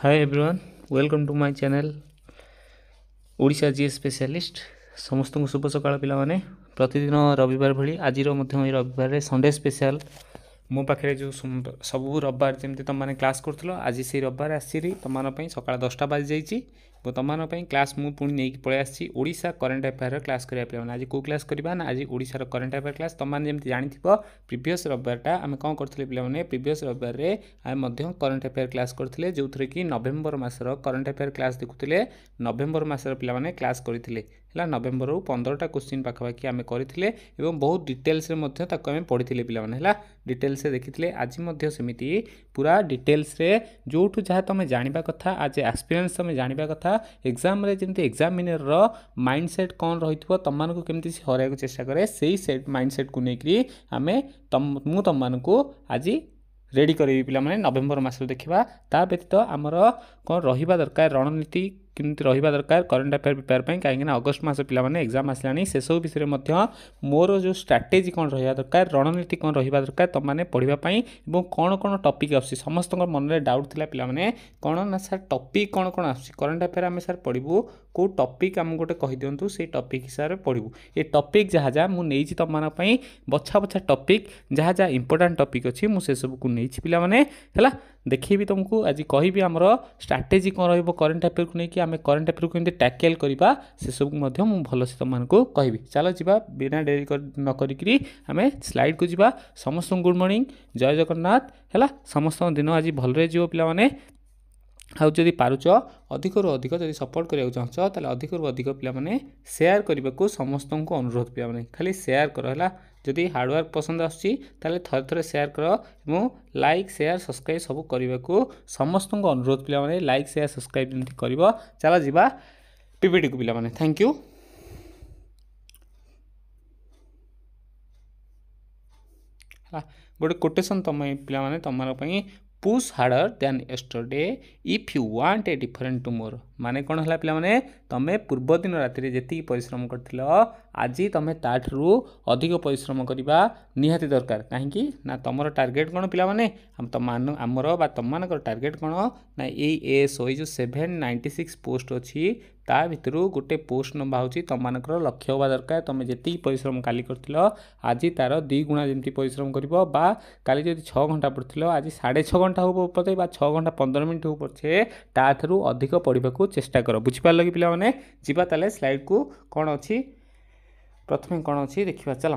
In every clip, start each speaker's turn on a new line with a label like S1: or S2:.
S1: High everyone welcome to my channel Odisha ଜିଏ specialist ସମସ୍ତଙ୍କୁ ଶୁଭ ସକାଳ ପିଲାମାନେ ପ୍ରତିଦିନ ରବିବାର ଭଳି ଆଜିର ମଧ୍ୟ ଏଇ ରବିବାରରେ ସନ୍ଡେ ସ୍ପେଶାଲ ମୋ ପାଖରେ ଯେଉଁ ସବୁ ରବିବାର ଯେମିତି ତୁମମାନେ କ୍ଲାସ୍ କରୁଥିଲ ଆଜି ସେଇ ରବିବାର ଆସିରି ତୁମମାନଙ୍କ ପାଇଁ ସକାଳ ଦଶଟା ବାଜିଯାଇଛି তোমান পই ক্লাস মু পুন নেকি পড়াসি ওড়িশা কারেন্ট অ্যাফেয়ার ক্লাস করি আজ কো ক্লাস করিবা না আজ ওড়িশা কারেন্ট অ্যাফেয়ার ক্লাস তোমান জানি থিবা প্রিভিয়াস রাটা আমি কো করতিলে প্রিভিয়াস রারে আমি মধ্য কারেন্ট অ্যাফেয়ার ক্লাস করতিলে জউ থর কি নভেম্বর মাসৰ কারেন্ট অ্যাফেয়ার ক্লাস দেখুতলে নভেম্বর মাসৰ পলামানে ক্লাস করি থিলে হলা নভেম্বরৰ 15 টা কোশ্চেন পাখাকি আমি করি থিলে এবং বহুত ডিটেলসৰ মধ্য তাক আমি পঢ়ি থিলে পলামানে হলা ডিটেলস দেখি থলে আজি মধ্য সমিতি पुरा ডিটেলসৰে জউটু যা তুমি জানিব কথা আজি এস্পিৰেন্স তুমি জানিব কথা ଏକ୍ଜାମ୍ରେ ଯେମିତି ଏକ୍ଜାମିନରର ମାଇଣ୍ଡ ସେଟ୍ କ'ଣ ରହିଥିବ ତୁମମାନଙ୍କୁ କେମିତି ସେ ହରାଇବାକୁ ଚେଷ୍ଟା କରେ ସେଇ ସେଟ୍ ମାଇଣ୍ଡ ସେଟ୍କୁ ନେଇକରି ଆମେ ମୁଁ ତୁମମାନଙ୍କୁ ଆଜି ରେଡ଼ି କରିବି ପିଲାମାନେ ନଭେମ୍ବର ମାସରୁ ଦେଖିବା ତା ବ୍ୟତୀତ ଆମର କ'ଣ ରହିବା ଦରକାର ରଣନୀତି କେମିତି ରହିବା ଦରକାର କରେଣ୍ଟ ଆଫେୟାର ପ୍ରିପେୟାର ପାଇଁ କାହିଁକିନା ଅଗଷ୍ଟ ମାସ ପିଲାମାନେ ଏକ୍ଜାମ୍ ଆସିଲାଣି ସେସବୁ ବିଷୟରେ ମଧ୍ୟ ମୋର ଯେଉଁ ଷ୍ଟ୍ରାଟେଜି କ'ଣ ରହିବା ଦରକାର ରଣନୀତି କ'ଣ ରହିବା ଦରକାର ତୁମମାନେ ପଢ଼ିବା ପାଇଁ ଏବଂ କ'ଣ କ'ଣ ଟପିକ୍ ଆସୁଛି ସମସ୍ତଙ୍କ ମନରେ ଡାଉଟ୍ ଥିଲା ପିଲାମାନେ କ'ଣ ନା ସାର୍ ଟପିକ୍ କ'ଣ କ'ଣ ଆସୁଛି କରେଣ୍ଟ ଆଫେୟାର ଆମେ ସାର୍ ପଢ଼ିବୁ କେଉଁ ଟପିକ୍ ଆମକୁ ଗୋଟେ କହିଦିଅନ୍ତୁ ସେଇ ଟପିକ୍ ହିସାବରେ ପଢ଼ିବୁ ଏ ଟପିକ୍ ଯାହା ଯାହା ମୁଁ ନେଇଛି ତୁମମାନଙ୍କ ପାଇଁ ବଛା ବଛା ଟପିକ୍ ଯାହା ଯାହା ଇମ୍ପୋର୍ଟାଣ୍ଟ ଟପିକ୍ ଅଛି ମୁଁ ସେସବୁକୁ ନେଇଛି ପିଲାମାନେ ହେଲା ଦେଖେଇବି ତୁମକୁ ଆଜି କହିବି ଆମର ଷ୍ଟ୍ରାଟେଜି କ'ଣ ରହିବ କରେଣ୍ଟ ଆଫେୟାରକୁ ନେଇକି ଆମେ କରେଣ୍ଟ ଆଫେୟାରକୁ କେମିତି ଟ୍ୟାକେଲ୍ କରିବା ସେସବୁକୁ ମଧ୍ୟ ମୁଁ ଭଲସେ ତୁମମାନଙ୍କୁ କହିବି ଚାଲ ଯିବା ବିନା ଡେରି ନ କରିକିରି ଆମେ ସ୍ଲାଇଡ଼୍କୁ ଯିବା ସମସ୍ତଙ୍କୁ ଗୁଡ଼୍ ମର୍ଣ୍ଣିଂ ଜୟ ଜଗନ୍ନାଥ ହେଲା ସମସ୍ତଙ୍କ ଦିନ ଆଜି ଭଲରେ ଯିବ ପିଲାମାନେ ଆଉ ଯଦି ପାରୁଛ ଅଧିକରୁ ଅଧିକ ଯଦି ସପୋର୍ଟ କରିବାକୁ ଚାହୁଁଛ ତାହେଲେ ଅଧିକରୁ ଅଧିକ ପିଲାମାନେ ସେୟାର କରିବାକୁ ସମସ୍ତଙ୍କୁ ଅନୁରୋଧ ପିଲାମାନେ ଖାଲି ସେୟାର କର ହେଲା ଯଦି ହାର୍ଡ଼ୱାର୍କ ପସନ୍ଦ ଆସୁଛି ତାହେଲେ ଥରେ ଥରେ ସେୟାର କର ଏବଂ ଲାଇକ୍ ସେୟାର ସବସ୍କ୍ରାଇବ୍ ସବୁ କରିବାକୁ ସମସ୍ତଙ୍କୁ ଅନୁରୋଧ ପିଲାମାନେ ଲାଇକ୍ ସେୟାର ସବସ୍କ୍ରାଇବ୍ ଯେମିତି କରିବ ଚାଲ ଯିବା ପିପିଡ଼ିକୁ ପିଲାମାନେ ଥ୍ୟାଙ୍କ ୟୁ ହେଲା ଗୋଟେ କୋଟେସନ୍ ତୁମ ପିଲାମାନେ ତୁମମାନଙ୍କ ପାଇଁ push harder than yesterday if you want a different tomorrow ମାନେ କ'ଣ ହେଲା ପିଲାମାନେ ତୁମେ ପୂର୍ବଦିନ ରାତିରେ ଯେତିକି ପରିଶ୍ରମ କରିଥିଲ ଆଜି ତୁମେ ତା'ଠାରୁ ଅଧିକ ପରିଶ୍ରମ କରିବା ନିହାତି ଦରକାର କାହିଁକି ନା ତୁମର ଟାର୍ଗେଟ୍ କ'ଣ ପିଲାମାନେ ତମାନ ଆମର ବା ତୁମମାନଙ୍କର ଟାର୍ଗେଟ୍ କ'ଣ ନା ଏଇ ଏସ୍ ଓ ଏଇ ଯେଉଁ ସେଭେନ୍ ନାଇଣ୍ଟି ସିକ୍ସ ପୋଷ୍ଟ ଅଛି ତା ଭିତରୁ ଗୋଟେ ପୋଷ୍ଟ ନେବା ହେଉଛି ତୁମମାନଙ୍କର ଲକ୍ଷ୍ୟ ହେବା ଦରକାର ତୁମେ ଯେତିକି ପରିଶ୍ରମ କାଲି କରିଥିଲ ଆଜି ତା'ର ଦୁଇ ଗୁଣା ଯେମିତି ପରିଶ୍ରମ କରିବ ବା କାଲି ଯଦି ଛଅ ଘଣ୍ଟା ପଢ଼ିଥିଲ ଆଜି ସାଢ଼େ ଛଅ ଘଣ୍ଟା ହେଉ ପଛେ ବା ଛଅ ଘଣ୍ଟା ପନ୍ଦର ମିନିଟ୍ ହେଉ ପଛେ ତା'ଠାରୁ ଅଧିକ ପଢ଼ିବାକୁ চেষ্টা কর বুঝিপারিল কি ପିଲାମାନେ ଯିବା ତାହେଲେ ସ୍ଲାଇଡ଼୍କୁ କ'ଣ ଅଛି ପ୍ରଥମେ କ'ଣ ଅଛି ଦେଖିବା ଚାଲ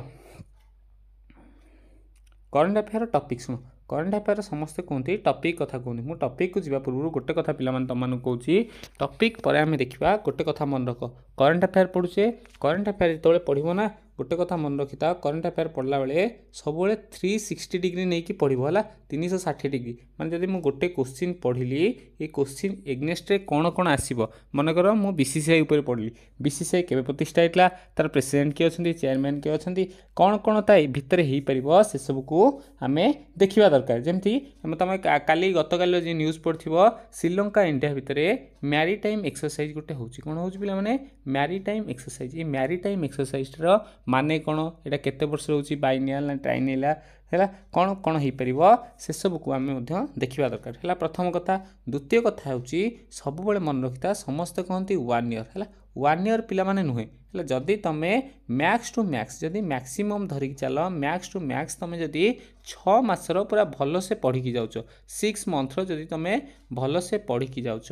S1: କରେଣ୍ଟ ଆଫେୟାର ଟପିକ୍ ଶୁଣ କରେଣ୍ଟ ଆଫେୟାର ସମସ୍ତେ କୁହନ୍ତି ଟପିକ୍ କଥା କୁହନ୍ତି ମୁଁ ଟପିକ୍କୁ ଯିବା ପୂର୍ବରୁ ଗୋଟେ କଥା ପିଲାମାନେ ତୁମମାନଙ୍କୁ କହୁଛି ଟପିକ୍ ପରେ ଆମେ ଦେଖିବା ଗୋଟେ କଥା ମନେ ରଖ କରେଣ୍ଟ ଆଫେୟାର୍ ପଢ଼ୁଛେ କରେଣ୍ଟ ଆଫେୟାର୍ ଯେତେବେଳେ ପଢ଼ିବ ନା ଗୋଟେ କଥା ମନେ ରଖିଥାଅ କରେଣ୍ଟ ଆଫେୟାର୍ ପଢ଼ିଲା ବେଳେ ସବୁବେଳେ ଥ୍ରୀ ସିକ୍ସଟି ଡିଗ୍ରୀ ନେଇକି ପଢ଼ିବ ହେଲା ତିନିଶହ ଷାଠିଏ ଡିଗ୍ରୀ ମାନେ ଯଦି ମୁଁ ଗୋଟେ କୋଶ୍ଚିନ୍ ପଢ଼ିଲି ଏ କୋଶ୍ଚିନ୍ ଏଗ୍ନେଷ୍ଟରେ କ'ଣ କ'ଣ ଆସିବ ମନେକର ମୁଁ ବି ସି ସି ଆଇ ଉପରେ ପଢ଼ିଲି ବି ସି ସି ଆଇ କେବେ ପ୍ରତିଷ୍ଠା ହେଇଥିଲା ତା'ର ପ୍ରେସିଡେଣ୍ଟ କିଏ ଅଛନ୍ତି ଚେୟାରମ୍ୟାନ୍ କିଏ ଅଛନ୍ତି କ'ଣ କ'ଣ ତା ଭିତରେ ହେଇପାରିବ ସେସବୁକୁ ଆମେ ଦେଖିବା ଦରକାର ଯେମିତି ଆମେ ତୁମେ କାଲି ଗତକାଲିର ଯିଏ ନ୍ୟୁଜ୍ ପଢ଼ିଥିବ ଶ୍ରୀଲଙ୍କା ଇଣ୍ଡିଆ ଭିତରେ ମ୍ୟାରିଟାଇମ୍ ଏକ୍ସରସାଇଜ୍ ଗୋଟେ ହେଉଛି କ'ଣ ହେଉଛି ପିଲାମାନେ ମ୍ୟାରିଟାଇମ୍ ଏକ୍ସରସାଇଜ୍ ଏ ମ୍ୟାରିଟାଇମ୍ ଏକ୍ସରସାଇଜ୍ର ମାନେ କ'ଣ ଏଇଟା କେତେ ବର୍ଷ ରହୁଛି ବାଇନିଆଲ ନା ଟ୍ରାଇନିଆଲା ହେଲା କ'ଣ କ'ଣ ହେଇପାରିବ ସେସବୁକୁ ଆମେ ମଧ୍ୟ ଦେଖିବା ଦରକାର ହେଲା ପ୍ରଥମ କଥା ଦ୍ୱିତୀୟ କଥା ହେଉଛି ସବୁବେଳେ ମନେ ରଖିଥା ସମସ୍ତେ କହନ୍ତି ୱାନ୍ ଇୟର୍ ହେଲା ୱାନ୍ ଇୟର୍ ପିଲାମାନେ ନୁହେଁ ହେଲେ ଯଦି ତୁମେ ମ୍ୟାକ୍ସ ଟୁ ମ୍ୟାକ୍ସ ଯଦି ମ୍ୟାକ୍ସିମମ୍ ଧରିକି ଚାଲ ମ୍ୟାକ୍ସ ଟୁ ମ୍ୟାକ୍ସ ତୁମେ ଯଦି ଛଅ ମାସର ପୁରା ଭଲସେ ପଢ଼ିକି ଯାଉଛ ସିକ୍ସ ମନ୍ଥର ଯଦି ତୁମେ ଭଲସେ ପଢ଼ିକି ଯାଉଛ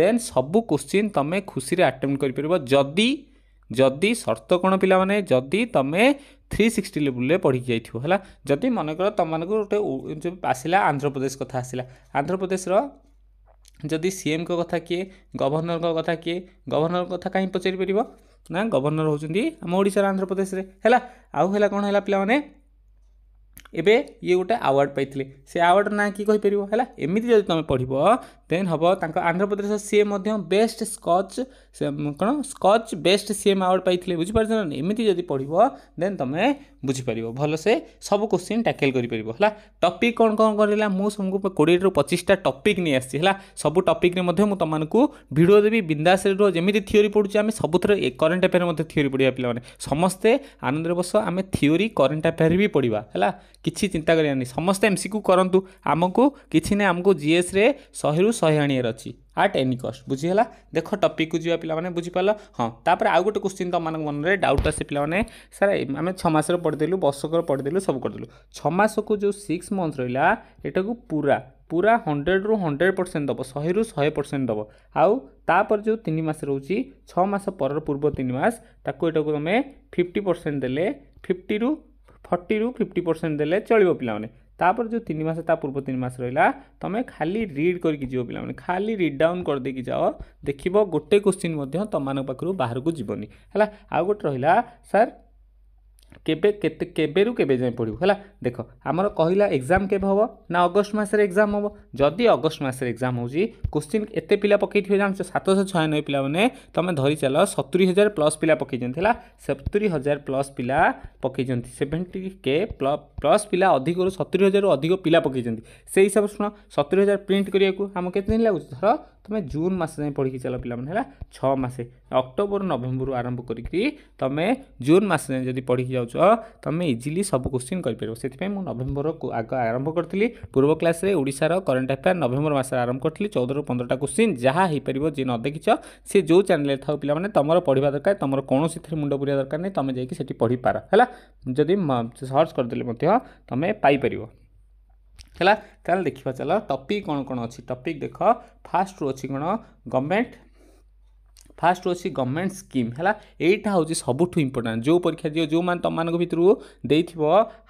S1: ଦେନ୍ ସବୁ କ୍ୱେଶ୍ଚିନ୍ ତୁମେ ଖୁସିରେ ଆଟେମ୍ପ୍ଟ କରିପାରିବ ଯଦି ଯଦି ସର୍ତ୍ତ କ'ଣ ପିଲାମାନେ ଯଦି ତୁମେ ଥ୍ରୀ ସିକ୍ସଟି ଲେବୁଲ୍ରେ ପଢ଼ିକି ଯାଇଥିବ ହେଲା ଯଦି ମନେକର ତୁମମାନଙ୍କୁ ଗୋଟେ আসলা আন্ধ্রপ্রদেশ কথা আসলা আন্ধ্রপ্রদেশর যদি সিএম কথা কিয়ে গভর্নর কথা কিয়ে গভর্নর কথা কাহি পচারি পারিব ନା ଗଭର୍ଣ୍ଣର ହେଉଛନ୍ତି ଆମ ଓଡ଼ିଶାର ଆନ୍ଧ୍ରପ୍ରଦେଶରେ ହେଲା ଆଉ ହେଲା କ'ଣ ହେଲା ପିଲାମାନେ ଏବେ ଇଏ ଗୋଟେ ଆୱାର୍ଡ଼ ପାଇଥିଲେ ସେ ଆୱାର୍ଡ଼ର ନାଁ କିଏ କହିପାରିବ ହେଲା ଏମିତି ଯଦି ତୁମେ ପଢ଼ିବ ଦେନ୍ ହେବ ତାଙ୍କ ଆନ୍ଧ୍ରପ୍ରଦେଶ ସିଏ ମଧ୍ୟ ବେଷ୍ଟ ସ୍କଚ୍ କ'ଣ ସ୍କଚ୍ ବେଷ୍ଟ ସିଏମ୍ ଆୱାର୍ଡ଼ ପାଇଥିଲେ ବୁଝିପାରୁଛ ନା ଏମିତି ଯଦି ପଢ଼ିବ ଦେନ୍ ତୁମେ ବୁଝିପାରିବ ଭଲସେ ସବୁ କୋଶ୍ଚିନ୍ ଟ୍ୟାକେଲ୍ କରିପାରିବ ହେଲା ଟପିକ୍ କ'ଣ କ'ଣ କରିଲା ମୁଁ ସବୁ କୋଡ଼ିଏରୁ ପଚିଶଟା ଟପିକ୍ ନେଇ ଆସିଛି ହେଲା ସବୁ ଟପିକ୍ରେ ମଧ୍ୟ ମୁଁ ତୁମମାନଙ୍କୁ ଭିଡ଼ିଓ ଦେବି ବିନ୍ଦାସରୁ ଯେମିତି ଥିଓରି ପଢ଼ୁଛୁ ଆମେ ସବୁଥିରେ ଏ କରେଣ୍ଟ ଆଫେୟାର ମଧ୍ୟ ଥିଓରି ପଢ଼ିବା ପିଲାମାନେ ସମସ୍ତେ ଆନନ୍ଦରେ ବସ ଆମେ ଥିଓରି କରେଣ୍ଟ ଆଫେୟାର ବି ପଢ଼ିବା ହେଲା କିଛି ଚିନ୍ତା କରିବାନି ସମସ୍ତେ ଏମ୍ସିକୁ କରନ୍ତୁ ଆମକୁ କିଛି ନାହିଁ ଆମକୁ ଜିଏସ୍ରେ ଶହେରୁ ଶହେ ଆଣିବାର ଅଛି ଆଟ୍ ଏନି କଷ୍ଟ ବୁଝିହେଲା ଦେଖ ଟପିକ୍କୁ ଯିବା ପିଲାମାନେ ବୁଝିପାରିଲ ହଁ ତାପରେ ଆଉ ଗୋଟେ କ୍ୱେଶ୍ଚିନ୍ ତୁମମାନଙ୍କ ମନରେ ଡାଉଟ୍ ଆସେ ପିଲାମାନେ ସାର୍ ଆମେ ଛଅ ମାସରେ ପଢ଼ିଦେଲୁ ବର୍ଷକରେ ପଢ଼ିଦେଲୁ ସବୁ କରିଦେଲୁ ଛଅ ମାସକୁ ଯେଉଁ ସିକ୍ସ ମନ୍ଥ ରହିଲା ଏଇଟାକୁ ପୁରା ପୁରା ହଣ୍ଡ୍ରେଡ଼ରୁ ହଣ୍ଡ୍ରେଡ଼ ପରସେଣ୍ଟ ଦେବ ଶହେରୁ ଶହେ ପରସେଣ୍ଟ ଦେବ ଆଉ ତାପରେ ଯେଉଁ ତିନି ମାସ ରହୁଛି ଛଅ ମାସ ପରର ପୂର୍ବ ତିନି ମାସ ତାକୁ ଏଇଟାକୁ ତୁମେ ଫିଫ୍ଟି ପରସେଣ୍ଟ ଦେଲେ ଫିଫ୍ଟିରୁ ଫର୍ଟିରୁ ଫିଫ୍ଟି ପରସେଣ୍ଟ ଦେଲେ ଚଳିବ ପିଲାମାନେ तापर जो तीन मस पूर्व तीन मस रहा तुम्हें खाली रीड करके जीव खाली रिड डाउन कर देकी जाओ देख गोटे क्वेश्चन तुम पाखु बाहर को जीवन है गोटे रहा सर কেবে কেতে কেবেরু কেবে যাই পড়িব হেলা দেখ আমার কহিলা এক্সাম কেবে হব না অগস্ট মাসের এক্সাম হব যদি অগস্ট মাসের এক্সাম হচ্ছে কোশ্চিন এতে পিলা পকাইথিবে জানছ সাতশহ ছয়ানবে পিলা মানে তুমি ধরি চাল সতুরি হাজার প্লস পিলা পকাইছেন হেলা সতুরি হাজার প্লস পিলা পকাইছেন সেভেন্টি কে প্লস পিলা অধিকরু সতুরি হাজার অধিক পিলা পকাইছেন সেই হিসাবে শুণ সতুরি হাজার প্রিন্ট করা আমাকে কেতে দিন লাগুছে ধর તમે જૂન માસ સે પડી કે ચાલ પલા મને હેલા 6 માસે ઓક્ટોબર નવેમ્બર આરંભ કરી કરી તમે જૂન માસ સે જો પડી જાઉ છો તમે ઈઝીલી સબ ક્વેશ્ચન કરી પરો સેથી મે નવેમ્બર કો આગે આરંભ કરતીલી પૂર્વ ક્લાસ રે ઓડિસા રા કરંટ અફેયર નવેમ્બર માસ આરંભ કરતીલી 14 15 ટા ક્વેશ્ચન જહા હી પરબો જે ન દેખિ છો સે જો ચેનલ થા પલા મને તમારો પડી બતકા તમારો કોનો સી થે મુંડપુરા દરકાર નહી તમે જઈ કે સેટી પડી પરા હેલા જોદી સર્ચ કર દલે મધ્ય તમે পাই પરબો ହେଲା ତାହେଲେ ଦେଖିବା ଚାଲ ଟପିକ୍ କ'ଣ କ'ଣ ଅଛି ଟପିକ୍ ଦେଖ ଫାର୍ଷ୍ଟରୁ ଅଛି କ'ଣ ଗଭର୍ଣ୍ଣମେଣ୍ଟ ଫାର୍ଷ୍ଟରୁ ଅଛି ଗଭର୍ଣ୍ଣମେଣ୍ଟ ସ୍କିମ୍ ହେଲା ଏଇଟା ହେଉଛି ସବୁଠୁ ଇମ୍ପୋର୍ଟାଣ୍ଟ ଯେଉଁ ପରୀକ୍ଷା ଦିଅ ଯେଉଁମାନେ ତୁମମାନଙ୍କ ଭିତରୁ ଦେଇଥିବ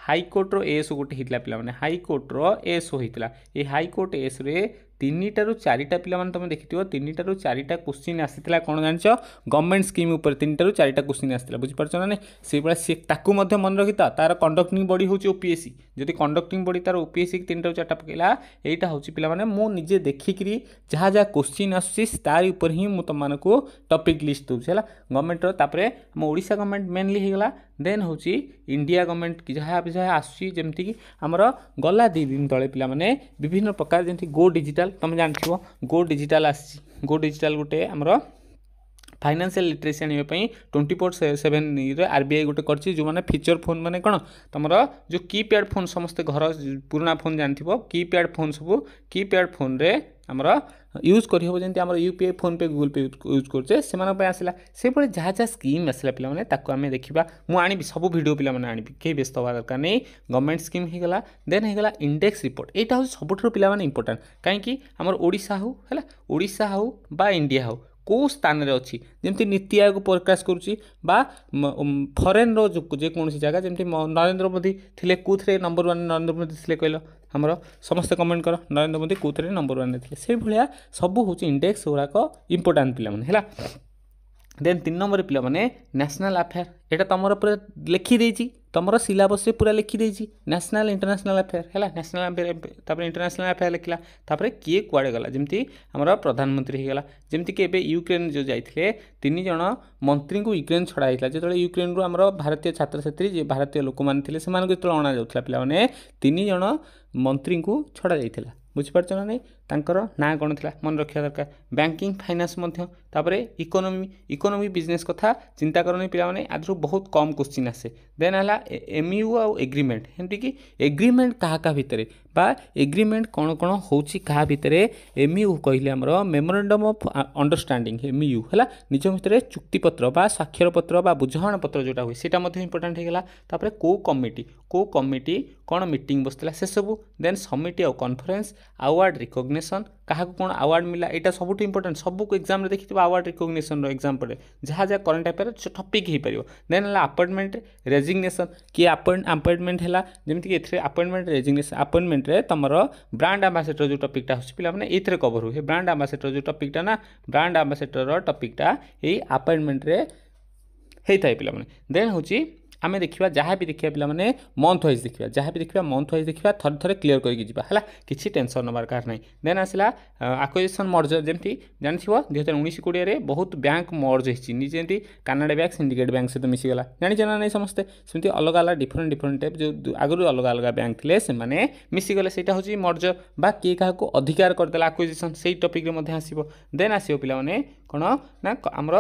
S1: ହାଇକୋର୍ଟର ଏଏସ୍ଓ ଗୋଟେ ହେଇଥିଲା ପିଲାମାନେ ହାଇକୋର୍ଟର ଏଏସ୍ଓ ହେଇଥିଲା ଏଇ ହାଇକୋର୍ଟ ଏଏସ୍ଓରେ ତିନିଟାରୁ ଚାରିଟା ପିଲାମାନେ ତୁମେ ଦେଖିଥିବ ତିନିଟାରୁ ଚାରିଟା କୋଶ୍ଚିନ୍ ଆସିଥିଲା କ'ଣ ଜାଣିଛ ଗଭର୍ଣ୍ଣମେଣ୍ଟ ସ୍କିମ୍ ଉପରେ ତିନିଟାରୁ ଚାରିଟା କୋଶ୍ଚିନ୍ ଆସିଥିଲା ବୁଝିପାରୁଛ ନା ନାହିଁ ସେଇଭଳିଆ ସେ ତାକୁ ମଧ୍ୟ ମନେ ରଖିଥା ତା'ର କଣ୍ଡକ୍ଟିଂ ବଡ଼ି ହେଉଛି ଓପିଏସ୍ସି ଯଦି କଣ୍ଡକ୍ଟିଂ ବଡ଼ି ତା'ର ଓପିଏସ୍ସି ତିନିଟାରୁ ଚାରିଟା ପକାଇଲା ଏଇଟା ହେଉଛି ପିଲାମାନେ ମୁଁ ନିଜେ ଦେଖିକିରି ଯାହା ଯାହା କୋଶ୍ଚିନ୍ ଆସୁଛି ତାରି ଉପରେ ହିଁ ମୁଁ ତୁମମାନଙ୍କୁ ଟପିକ୍ ଲିଷ୍ଟ ଦେଉଛି ହେଲା ଗଭର୍ଣ୍ଣମେଣ୍ଟର ତାପରେ ଆମ ଓଡ଼ିଶା ଗଭର୍ଣ୍ଣମେଣ୍ଟ ମେନ୍ଲି ହେଇଗଲା ଦେନ୍ ହେଉଛି ଇଣ୍ଡିଆ ଗଭର୍ଣ୍ଣମେଣ୍ଟ ଯାହା ଯାହା ଆସୁଛି ଯେମିତିକି ଆମର ଗଲା ଦୁଇ ଦିନ ତଳେ ପିଲାମାନେ ବିଭିନ୍ନ ପ୍ରକାର ଯେମିତି ଗୋ ଡିଜିଟାଲ ତୁମେ ଜାଣିଥିବ ଗୋ ଡିଜିଟାଲ ଆସିଛି ଗୋ ଡିଜିଟାଲ ଗୋଟେ ଆମର ଫାଇନାନ୍ସିଆଲ ଲିଟରେସି ଆଣିବା ପାଇଁ twenty four seven R B I ଗୋଟେ କରିଛି ଯେଉଁମାନେ ଫିଚର ଫୋନ୍ ମାନେ କ'ଣ ତୁମର ଯେଉଁ କି ପ୍ୟାଡ଼୍ ଫୋନ୍ ସମସ୍ତେ ଘର ପୁରୁଣା ଫୋନ୍ ଜାଣିଥିବ କି ପ୍ୟାଡ଼୍ ଫୋନ୍ ସବୁ କି ପ୍ୟାଡ଼୍ ଫୋନ୍ରେ ଆମର ୟୁଜ୍ କରିହେବ ଯେମିତି ଆମର U P I PhonePe Google Pay use କରୁଛେ ସେମାନଙ୍କ ପାଇଁ ଆସିଲା ସେଭଳି ଯାହା ଯାହା ସ୍କିମ୍ ଆସିଲା ପିଲାମାନେ ତାକୁ ଆମେ ଦେଖିବା ମୁଁ ଆଣିବି ସବୁ ଭିଡ଼ିଓ ପିଲାମାନେ ଆଣିବି କେହି ବ୍ୟସ୍ତ ହେବା ଦରକାର ନାହିଁ ଗଭର୍ଣ୍ଣମେଣ୍ଟ ସ୍କିମ୍ ହୋଇଗଲା ଦେନ୍ ହୋଇଗଲା ଇଣ୍ଡେକ୍ସ ରିପୋର୍ଟ ଏଇଟା ହେଉଛି ସବୁଠାରୁ ପିଲାମାନେ ଇମ୍ପୋର୍ଟାଣ୍ଟ କାହିଁକି ଆମର ଓଡ଼ିଶା ହେଉ ହେଲା ଓଡ଼ିଶା ହେଉ ବା ଇଣ୍ଡିଆ ହେଉ କେଉଁ ସ୍ଥାନରେ ଅଛି ଯେମିତି ନୀତି ଆୟୋଗ ପ୍ରକାଶ କରୁଛି ବା ଫରେନ୍ର ଯେକୌଣସି ଜାଗା ଯେମିତି ନରେନ୍ଦ୍ର ମୋଦି ଥିଲେ କେଉଁଥିରେ ନମ୍ବର ୱାନ୍ ନରେନ୍ଦ୍ର ମୋଦି ଥିଲେ କହିଲ ଆମର ସମସ୍ତେ କମେଣ୍ଟ କର ନରେନ୍ଦ୍ର ମୋଦି କେଉଁଥିରେ ନମ୍ବର ୱାନ୍ରେ ଥିଲେ ସେଇଭଳିଆ ସବୁ ହେଉଛି ଇଣ୍ଡେକ୍ସ ଗୁଡ଼ାକ ଇମ୍ପୋର୍ଟାଣ୍ଟ ପିଲାମାନେ ହେଲା ଦେନ୍ ତିନି ନମ୍ବର ପିଲାମାନେ ନ୍ୟାସନାଲ୍ ଆଫେୟାର୍ ଏଇଟା ତୁମର ପୁରା ଲେଖିଦେଇଛି ତୁମର ସିଲାବସ୍ରେ ପୁରା ଲେଖିଦେଇଛି ନ୍ୟାସନାଲ୍ ଇଣ୍ଟରନ୍ୟାସନାଲ୍ ଆଫେୟାର୍ ହେଲା ନ୍ୟାସନାଲ୍ ଆଫେୟାର୍ ତାପରେ ଇଣ୍ଟରନ୍ୟାସନାଲ୍ ଆଫେୟାର୍ ଲେଖିଲା ତାପରେ କିଏ କୁଆଡ଼େ ଗଲା ଯେମିତି ଆମର ପ୍ରଧାନମନ୍ତ୍ରୀ ହୋଇଗଲା ଯେମିତିକି ଏବେ ୟୁକ୍ରେନ୍ ଯେଉଁ ଯାଇଥିଲେ ତିନି ଜଣ ମନ୍ତ୍ରୀଙ୍କୁ ୟୁକ୍ରେନ୍ ଛଡ଼ା ହେଇଥିଲା ଯେତେବେଳେ ୟୁକ୍ରେନ୍ରୁ ଆମର ଭାରତୀୟ ଛାତ୍ରଛାତ୍ରୀ ଯେ ଭାରତୀୟ ଲୋକମାନେ ଥିଲେ ସେମାନଙ୍କୁ ଯେତେବେଳେ ଅଣାଯାଉଥିଲା ପିଲାମାନେ ତିନି ଜଣ ମନ୍ତ୍ରୀଙ୍କୁ ଛଡ଼ା ଯାଇଥିଲା ବୁଝିପାରୁଛ ନା ନାହିଁ ତାଙ୍କର ନାଁ କ'ଣ ଥିଲା ମନେ ରଖିବା ଦରକାର ବ୍ୟାଙ୍କିଂ ଫାଇନାନ୍ସ ମଧ୍ୟ ତାପରେ ଇକୋନୋମି ଇକୋନୋମି ବିଜନେସ୍ କଥା ଚିନ୍ତା କରନି ପିଲାମାନେ ଆଦିରୁ ବହୁତ କମ୍ କୋଶ୍ଚିନ୍ ଆସେ ଦେନ୍ ହେଲା ଏମ୍ୟୁ ଆଉ ଏଗ୍ରିମେଣ୍ଟ ଏମିତିକି ଏଗ୍ରିମେଣ୍ଟ କାହା କାହା ଭିତରେ ବା ଏଗ୍ରିମେଣ୍ଟ କ'ଣ କ'ଣ ହେଉଛି କାହା ଭିତରେ ଏମ୍ୟୁ କହିଲେ ଆମର ମେମୋରାଣ୍ଡମ୍ ଅଫ୍ ଅଣ୍ଡରଷ୍ଟାଣ୍ଡିଂ ଏମ୍ୟୁ ହେଲା ନିଜ ଭିତରେ ଚୁକ୍ତିପତ୍ର ବା ସ୍ୱାକ୍ଷରପତ୍ର ବା ବୁଝାମଣାପତ୍ର ଯେଉଁଟା ହୁଏ ସେଇଟା ମଧ୍ୟ ଇମ୍ପୋର୍ଟାଣ୍ଟ ହେଇଗଲା ତାପରେ କେଉଁ କମିଟି କେଉଁ କମିଟି କ'ଣ ମିଟିଂ ବସିଥିଲା ସେସବୁ ଦେନ୍ ସମିଟି ଆଉ କନଫରେନ୍ସ ଆୱାର୍ଡ଼ ରିକଗ୍ନାଇଜ୍ ରେକଗ୍ନେସନ୍ କାହାକୁ କ'ଣ ଆୱାର୍ଡ଼ ମିଳିଲା ଏଇଟା ସବୁଠୁ ଇମ୍ପୋର୍ଟାଣ୍ଟ ସବୁକୁ ଏକ୍ଜାମ୍ରେ ଦେଖିଥିବ ଆୱାର୍ଡ଼ ରେକଗ୍ନେସନ୍ର ଏକ୍ଜାମ୍ ପଡ଼େ ଯାହା ଯାହା କରେଣ୍ଟ ଆଫେୟାର୍ ଟପିକ୍ ହେଇପାରିବ ଦେନ୍ ହେଲା ଆପଏଣ୍ଟମେଣ୍ଟ ରେଜିଗ୍ନେସନ୍ କିଏ ଆପଏଣ୍ଟମେଣ୍ଟ ହେଲା ଯେମିତିକି ଏଥିରେ ଆପଏଣ୍ଟମେଣ୍ଟ ରେଜିଗ୍ନେସନ୍ ଆପଏଣ୍ଟମେଣ୍ଟରେ ତୁମର ବ୍ରାଣ୍ଡ ଆମ୍ବାସେଡ଼ର ଯେଉଁ ଟପିକ୍ଟା ହେଉଛି ପିଲାମାନେ ଏଇଥିରେ କଭର ହୁଏ ବ୍ରାଣ୍ଡ ଆମ୍ବାସେଡ଼ର ଯେଉଁ ଟପିକ୍ଟା ନା ବ୍ରାଣ୍ଡ ଆମ୍ବାସେଡ଼ର ଟପିକ୍ଟା ଏଇ ଆପଏଣ୍ଟମେଣ୍ଟରେ ହେଇଥାଏ ପିଲାମାନେ ଦେନ୍ ହେଉଛି ଆମେ ଦେଖିବା ଯାହା ବି ଦେଖିବା ପିଲାମାନେ ମନ୍ଥ ୱାଇଜ୍ ଦେଖିବା ଯାହା ବି ଦେଖିବା ମନ୍ଥ ୱାଇଜ୍ ଦେଖିବା ଥରେ ଥରେ କ୍ଲିଅର୍ କରିକି ଯିବା ହେଲା କିଛି ଟେନସନ୍ ନେବାର କାହାର ନାହିଁ ଦେନ୍ ଆସିଲା ଆକ୍ୱିଜିସନ୍ ମର୍ଜର ଯେମିତି ଜାଣିଥିବ ଦୁଇ ହଜାର ଉଣେଇଶ କୋଡ଼ିଏରେ ବହୁତ ବ୍ୟାଙ୍କ ମର୍ଜ ହେଇଛି ଯେମିତି କାନାଡ଼ା ବ୍ୟାଙ୍କ ସିଣ୍ଡିକେଟ୍ ବ୍ୟାଙ୍କ ସହିତ ମିଶିଗଲା ଜାଣିଛ ନା ନାହିଁ ସମସ୍ତେ ସେମିତି ଅଲଗା ଅଲଗା ଡିଫରେଣ୍ଟ ଡିଫରେଣ୍ଟ ଟାଇପ୍ ଯେଉଁ ଆଗରୁ ଅଲଗା ଅଲଗା ବ୍ୟାଙ୍କ ଥିଲେ ସେମାନେ ମିଶିଗଲେ ସେଇଟା ହେଉଛି ମର୍ଜର ବା କିଏ କାହାକୁ ଅଧିକାର କରିଦେଲା ଆକ୍ୱିଜିସନ୍ ସେଇ ଟପିକ୍ରେ ମଧ୍ୟ ଆସିବ ଦେନ୍ ଆସିବ ପିଲାମାନେ କ'ଣ ନା ଆମର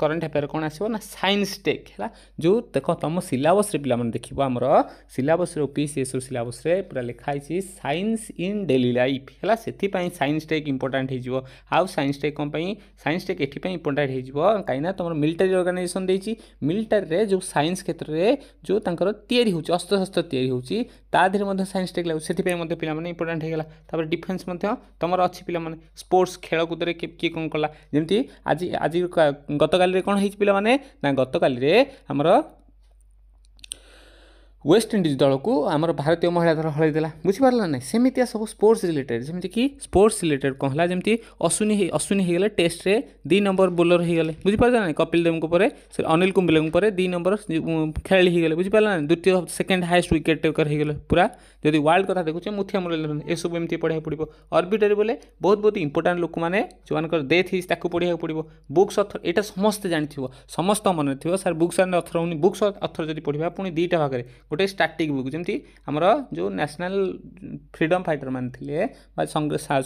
S1: କରେଣ୍ଟ ଆଫେୟାର କ'ଣ ଆସିବ ନା ସାଇନ୍ସ ଟେକ୍ ହେଲା ଯେଉଁ ଦେଖ ତୁମ ସିଲାବସ୍ରେ ପିଲାମାନେ ଦେଖିବ ଆମର ସିଲାବସ୍ରେ ଓ ପି ସି ଏସ୍ର ସିଲାବସ୍ରେ ପୁରା ଲେଖା ହେଇଛି ସାଇନ୍ସ ଇନ୍ ଡେଲି ଲାଇଫ୍ ହେଲା ସେଥିପାଇଁ ସାଇନ୍ସ ଟେକ୍ ଇମ୍ପୋର୍ଟାଣ୍ଟ ହେଇଯିବ ଆଉ ସାଇନ୍ସ ଟେକ୍ କ'ଣ ପାଇଁ ସାଇନ୍ସ ଟେକ୍ ଏଥିପାଇଁ ଇମ୍ପୋର୍ଟାଣ୍ଟ ହେଇଯିବ କାହିଁକିନା ତୁମର ମିଲିଟାରୀ ଅର୍ଗାନାଇଜେସନ୍ ଦେଇଛି ମିଲିଟାରୀରେ ଯେଉଁ ସାଇନ୍ସ କ୍ଷେତ୍ରରେ ଯେଉଁ ତାଙ୍କର ତିଆରି ହେଉଛି ଅସ୍ତ୍ରଶସ୍ତ୍ର ତିଆରି ହେଉଛି ତା ଦେହରେ ମଧ୍ୟ ସାଇନ୍ସ ଟେକ୍ ଲାଗୁଛି ସେଥିପାଇଁ ମଧ୍ୟ ପିଲାମାନେ ଇମ୍ପୋର୍ଟାଣ୍ଟ ହେଇଗଲା ତାପରେ ଡିଫେନ୍ସ ମଧ୍ୟ ତୁମର ଅଛି ପିଲାମାନେ ସ୍ପୋର୍ଟସ୍ ଖେଳକୁଦରେ କିଏ କ'ଣ କଲା ଯେମିତି আজি আজি গতকালিৰে কণ হৈছে পিলা মানে না গতকালিৰে আমাৰ ୱେଷ୍ଟଇଣ୍ଡିଜ୍ ଦଳକୁ ଆମର ଭାରତୀୟ ମହିଳା ଦଳ ହଳେଇଦେଲା ବୁଝିପାରିଲା ନାହିଁ ସେମିତିଆ ସବୁ ସ୍ପୋର୍ଟସ୍ ରିଲେଟେଡ଼ ଯେମିତିକି ସ୍ପୋର୍ଟସ୍ ରିଲେଟେଡ଼ କ'ଣ ହେଲା ଯେମିତି ଅଶ୍ୱିନୀ ଅଶ୍ୱିନୀ ହେଇଗଲେ ଟେଷ୍ଟରେ ଦୁଇ ନମ୍ବର ବୋଲର ହେଇଗଲେ ବୁଝିପାରିଲା ନାହିଁ କପିଲ ଦେବଙ୍କ ପରେ ଅନିଲ କୁମ୍ବଲେଙ୍କ ପରେ ଦୁଇ ନମ୍ବର ଖେଳାଳି ହେଇଗଲେ ବୁଝିପାରିଲା ନାହିଁ ଦ୍ୱିତୀୟ ସେକେଣ୍ଡ ହାଏଷ୍ଟ ୱିକେଟ୍ ଟେକର୍ ହେଇଗଲେ ପୁରା ଯଦି ୱାର୍ଲଡ କଥା ଦେଖୁଛେ ମୁଥିଆ ମୁରଲୀଧରନ୍ ଏସବୁ ଏମିତି ପଢ଼ିବାକୁ ପଡ଼ିବ ଅର୍ବିଟରେ ବୋଲେ ବହୁତ ବହୁତ ଇମ୍ପୋର୍ଟାଣ୍ଟ ଲୋକମାନେ ଯେଉଁମାନଙ୍କର ଡେଥ୍ ହେଇଛି ତାକୁ ପଢ଼ିବାକୁ ପଡ଼ିବ ବୁକ୍ସ ଅଥର ଏଇଟା ସମସ୍ତେ ଜାଣିଥିବ ସମସ୍ତଙ୍କ ମନରେ ଥିବ sir books and author books author ଯଦି ପଢ଼ିବା ପୁଣି ଦୁଇଟା ଭାଗରେ ଗୋଟେ ଷ୍ଟାଟିକ୍ ବୁକ୍ ଯେମିତି ଆମର ଯେଉଁ ନ୍ୟାସନାଲ୍ ଫ୍ରିଡ଼ମ୍ ଫାଇଟର୍ମାନେ ଥିଲେ ବା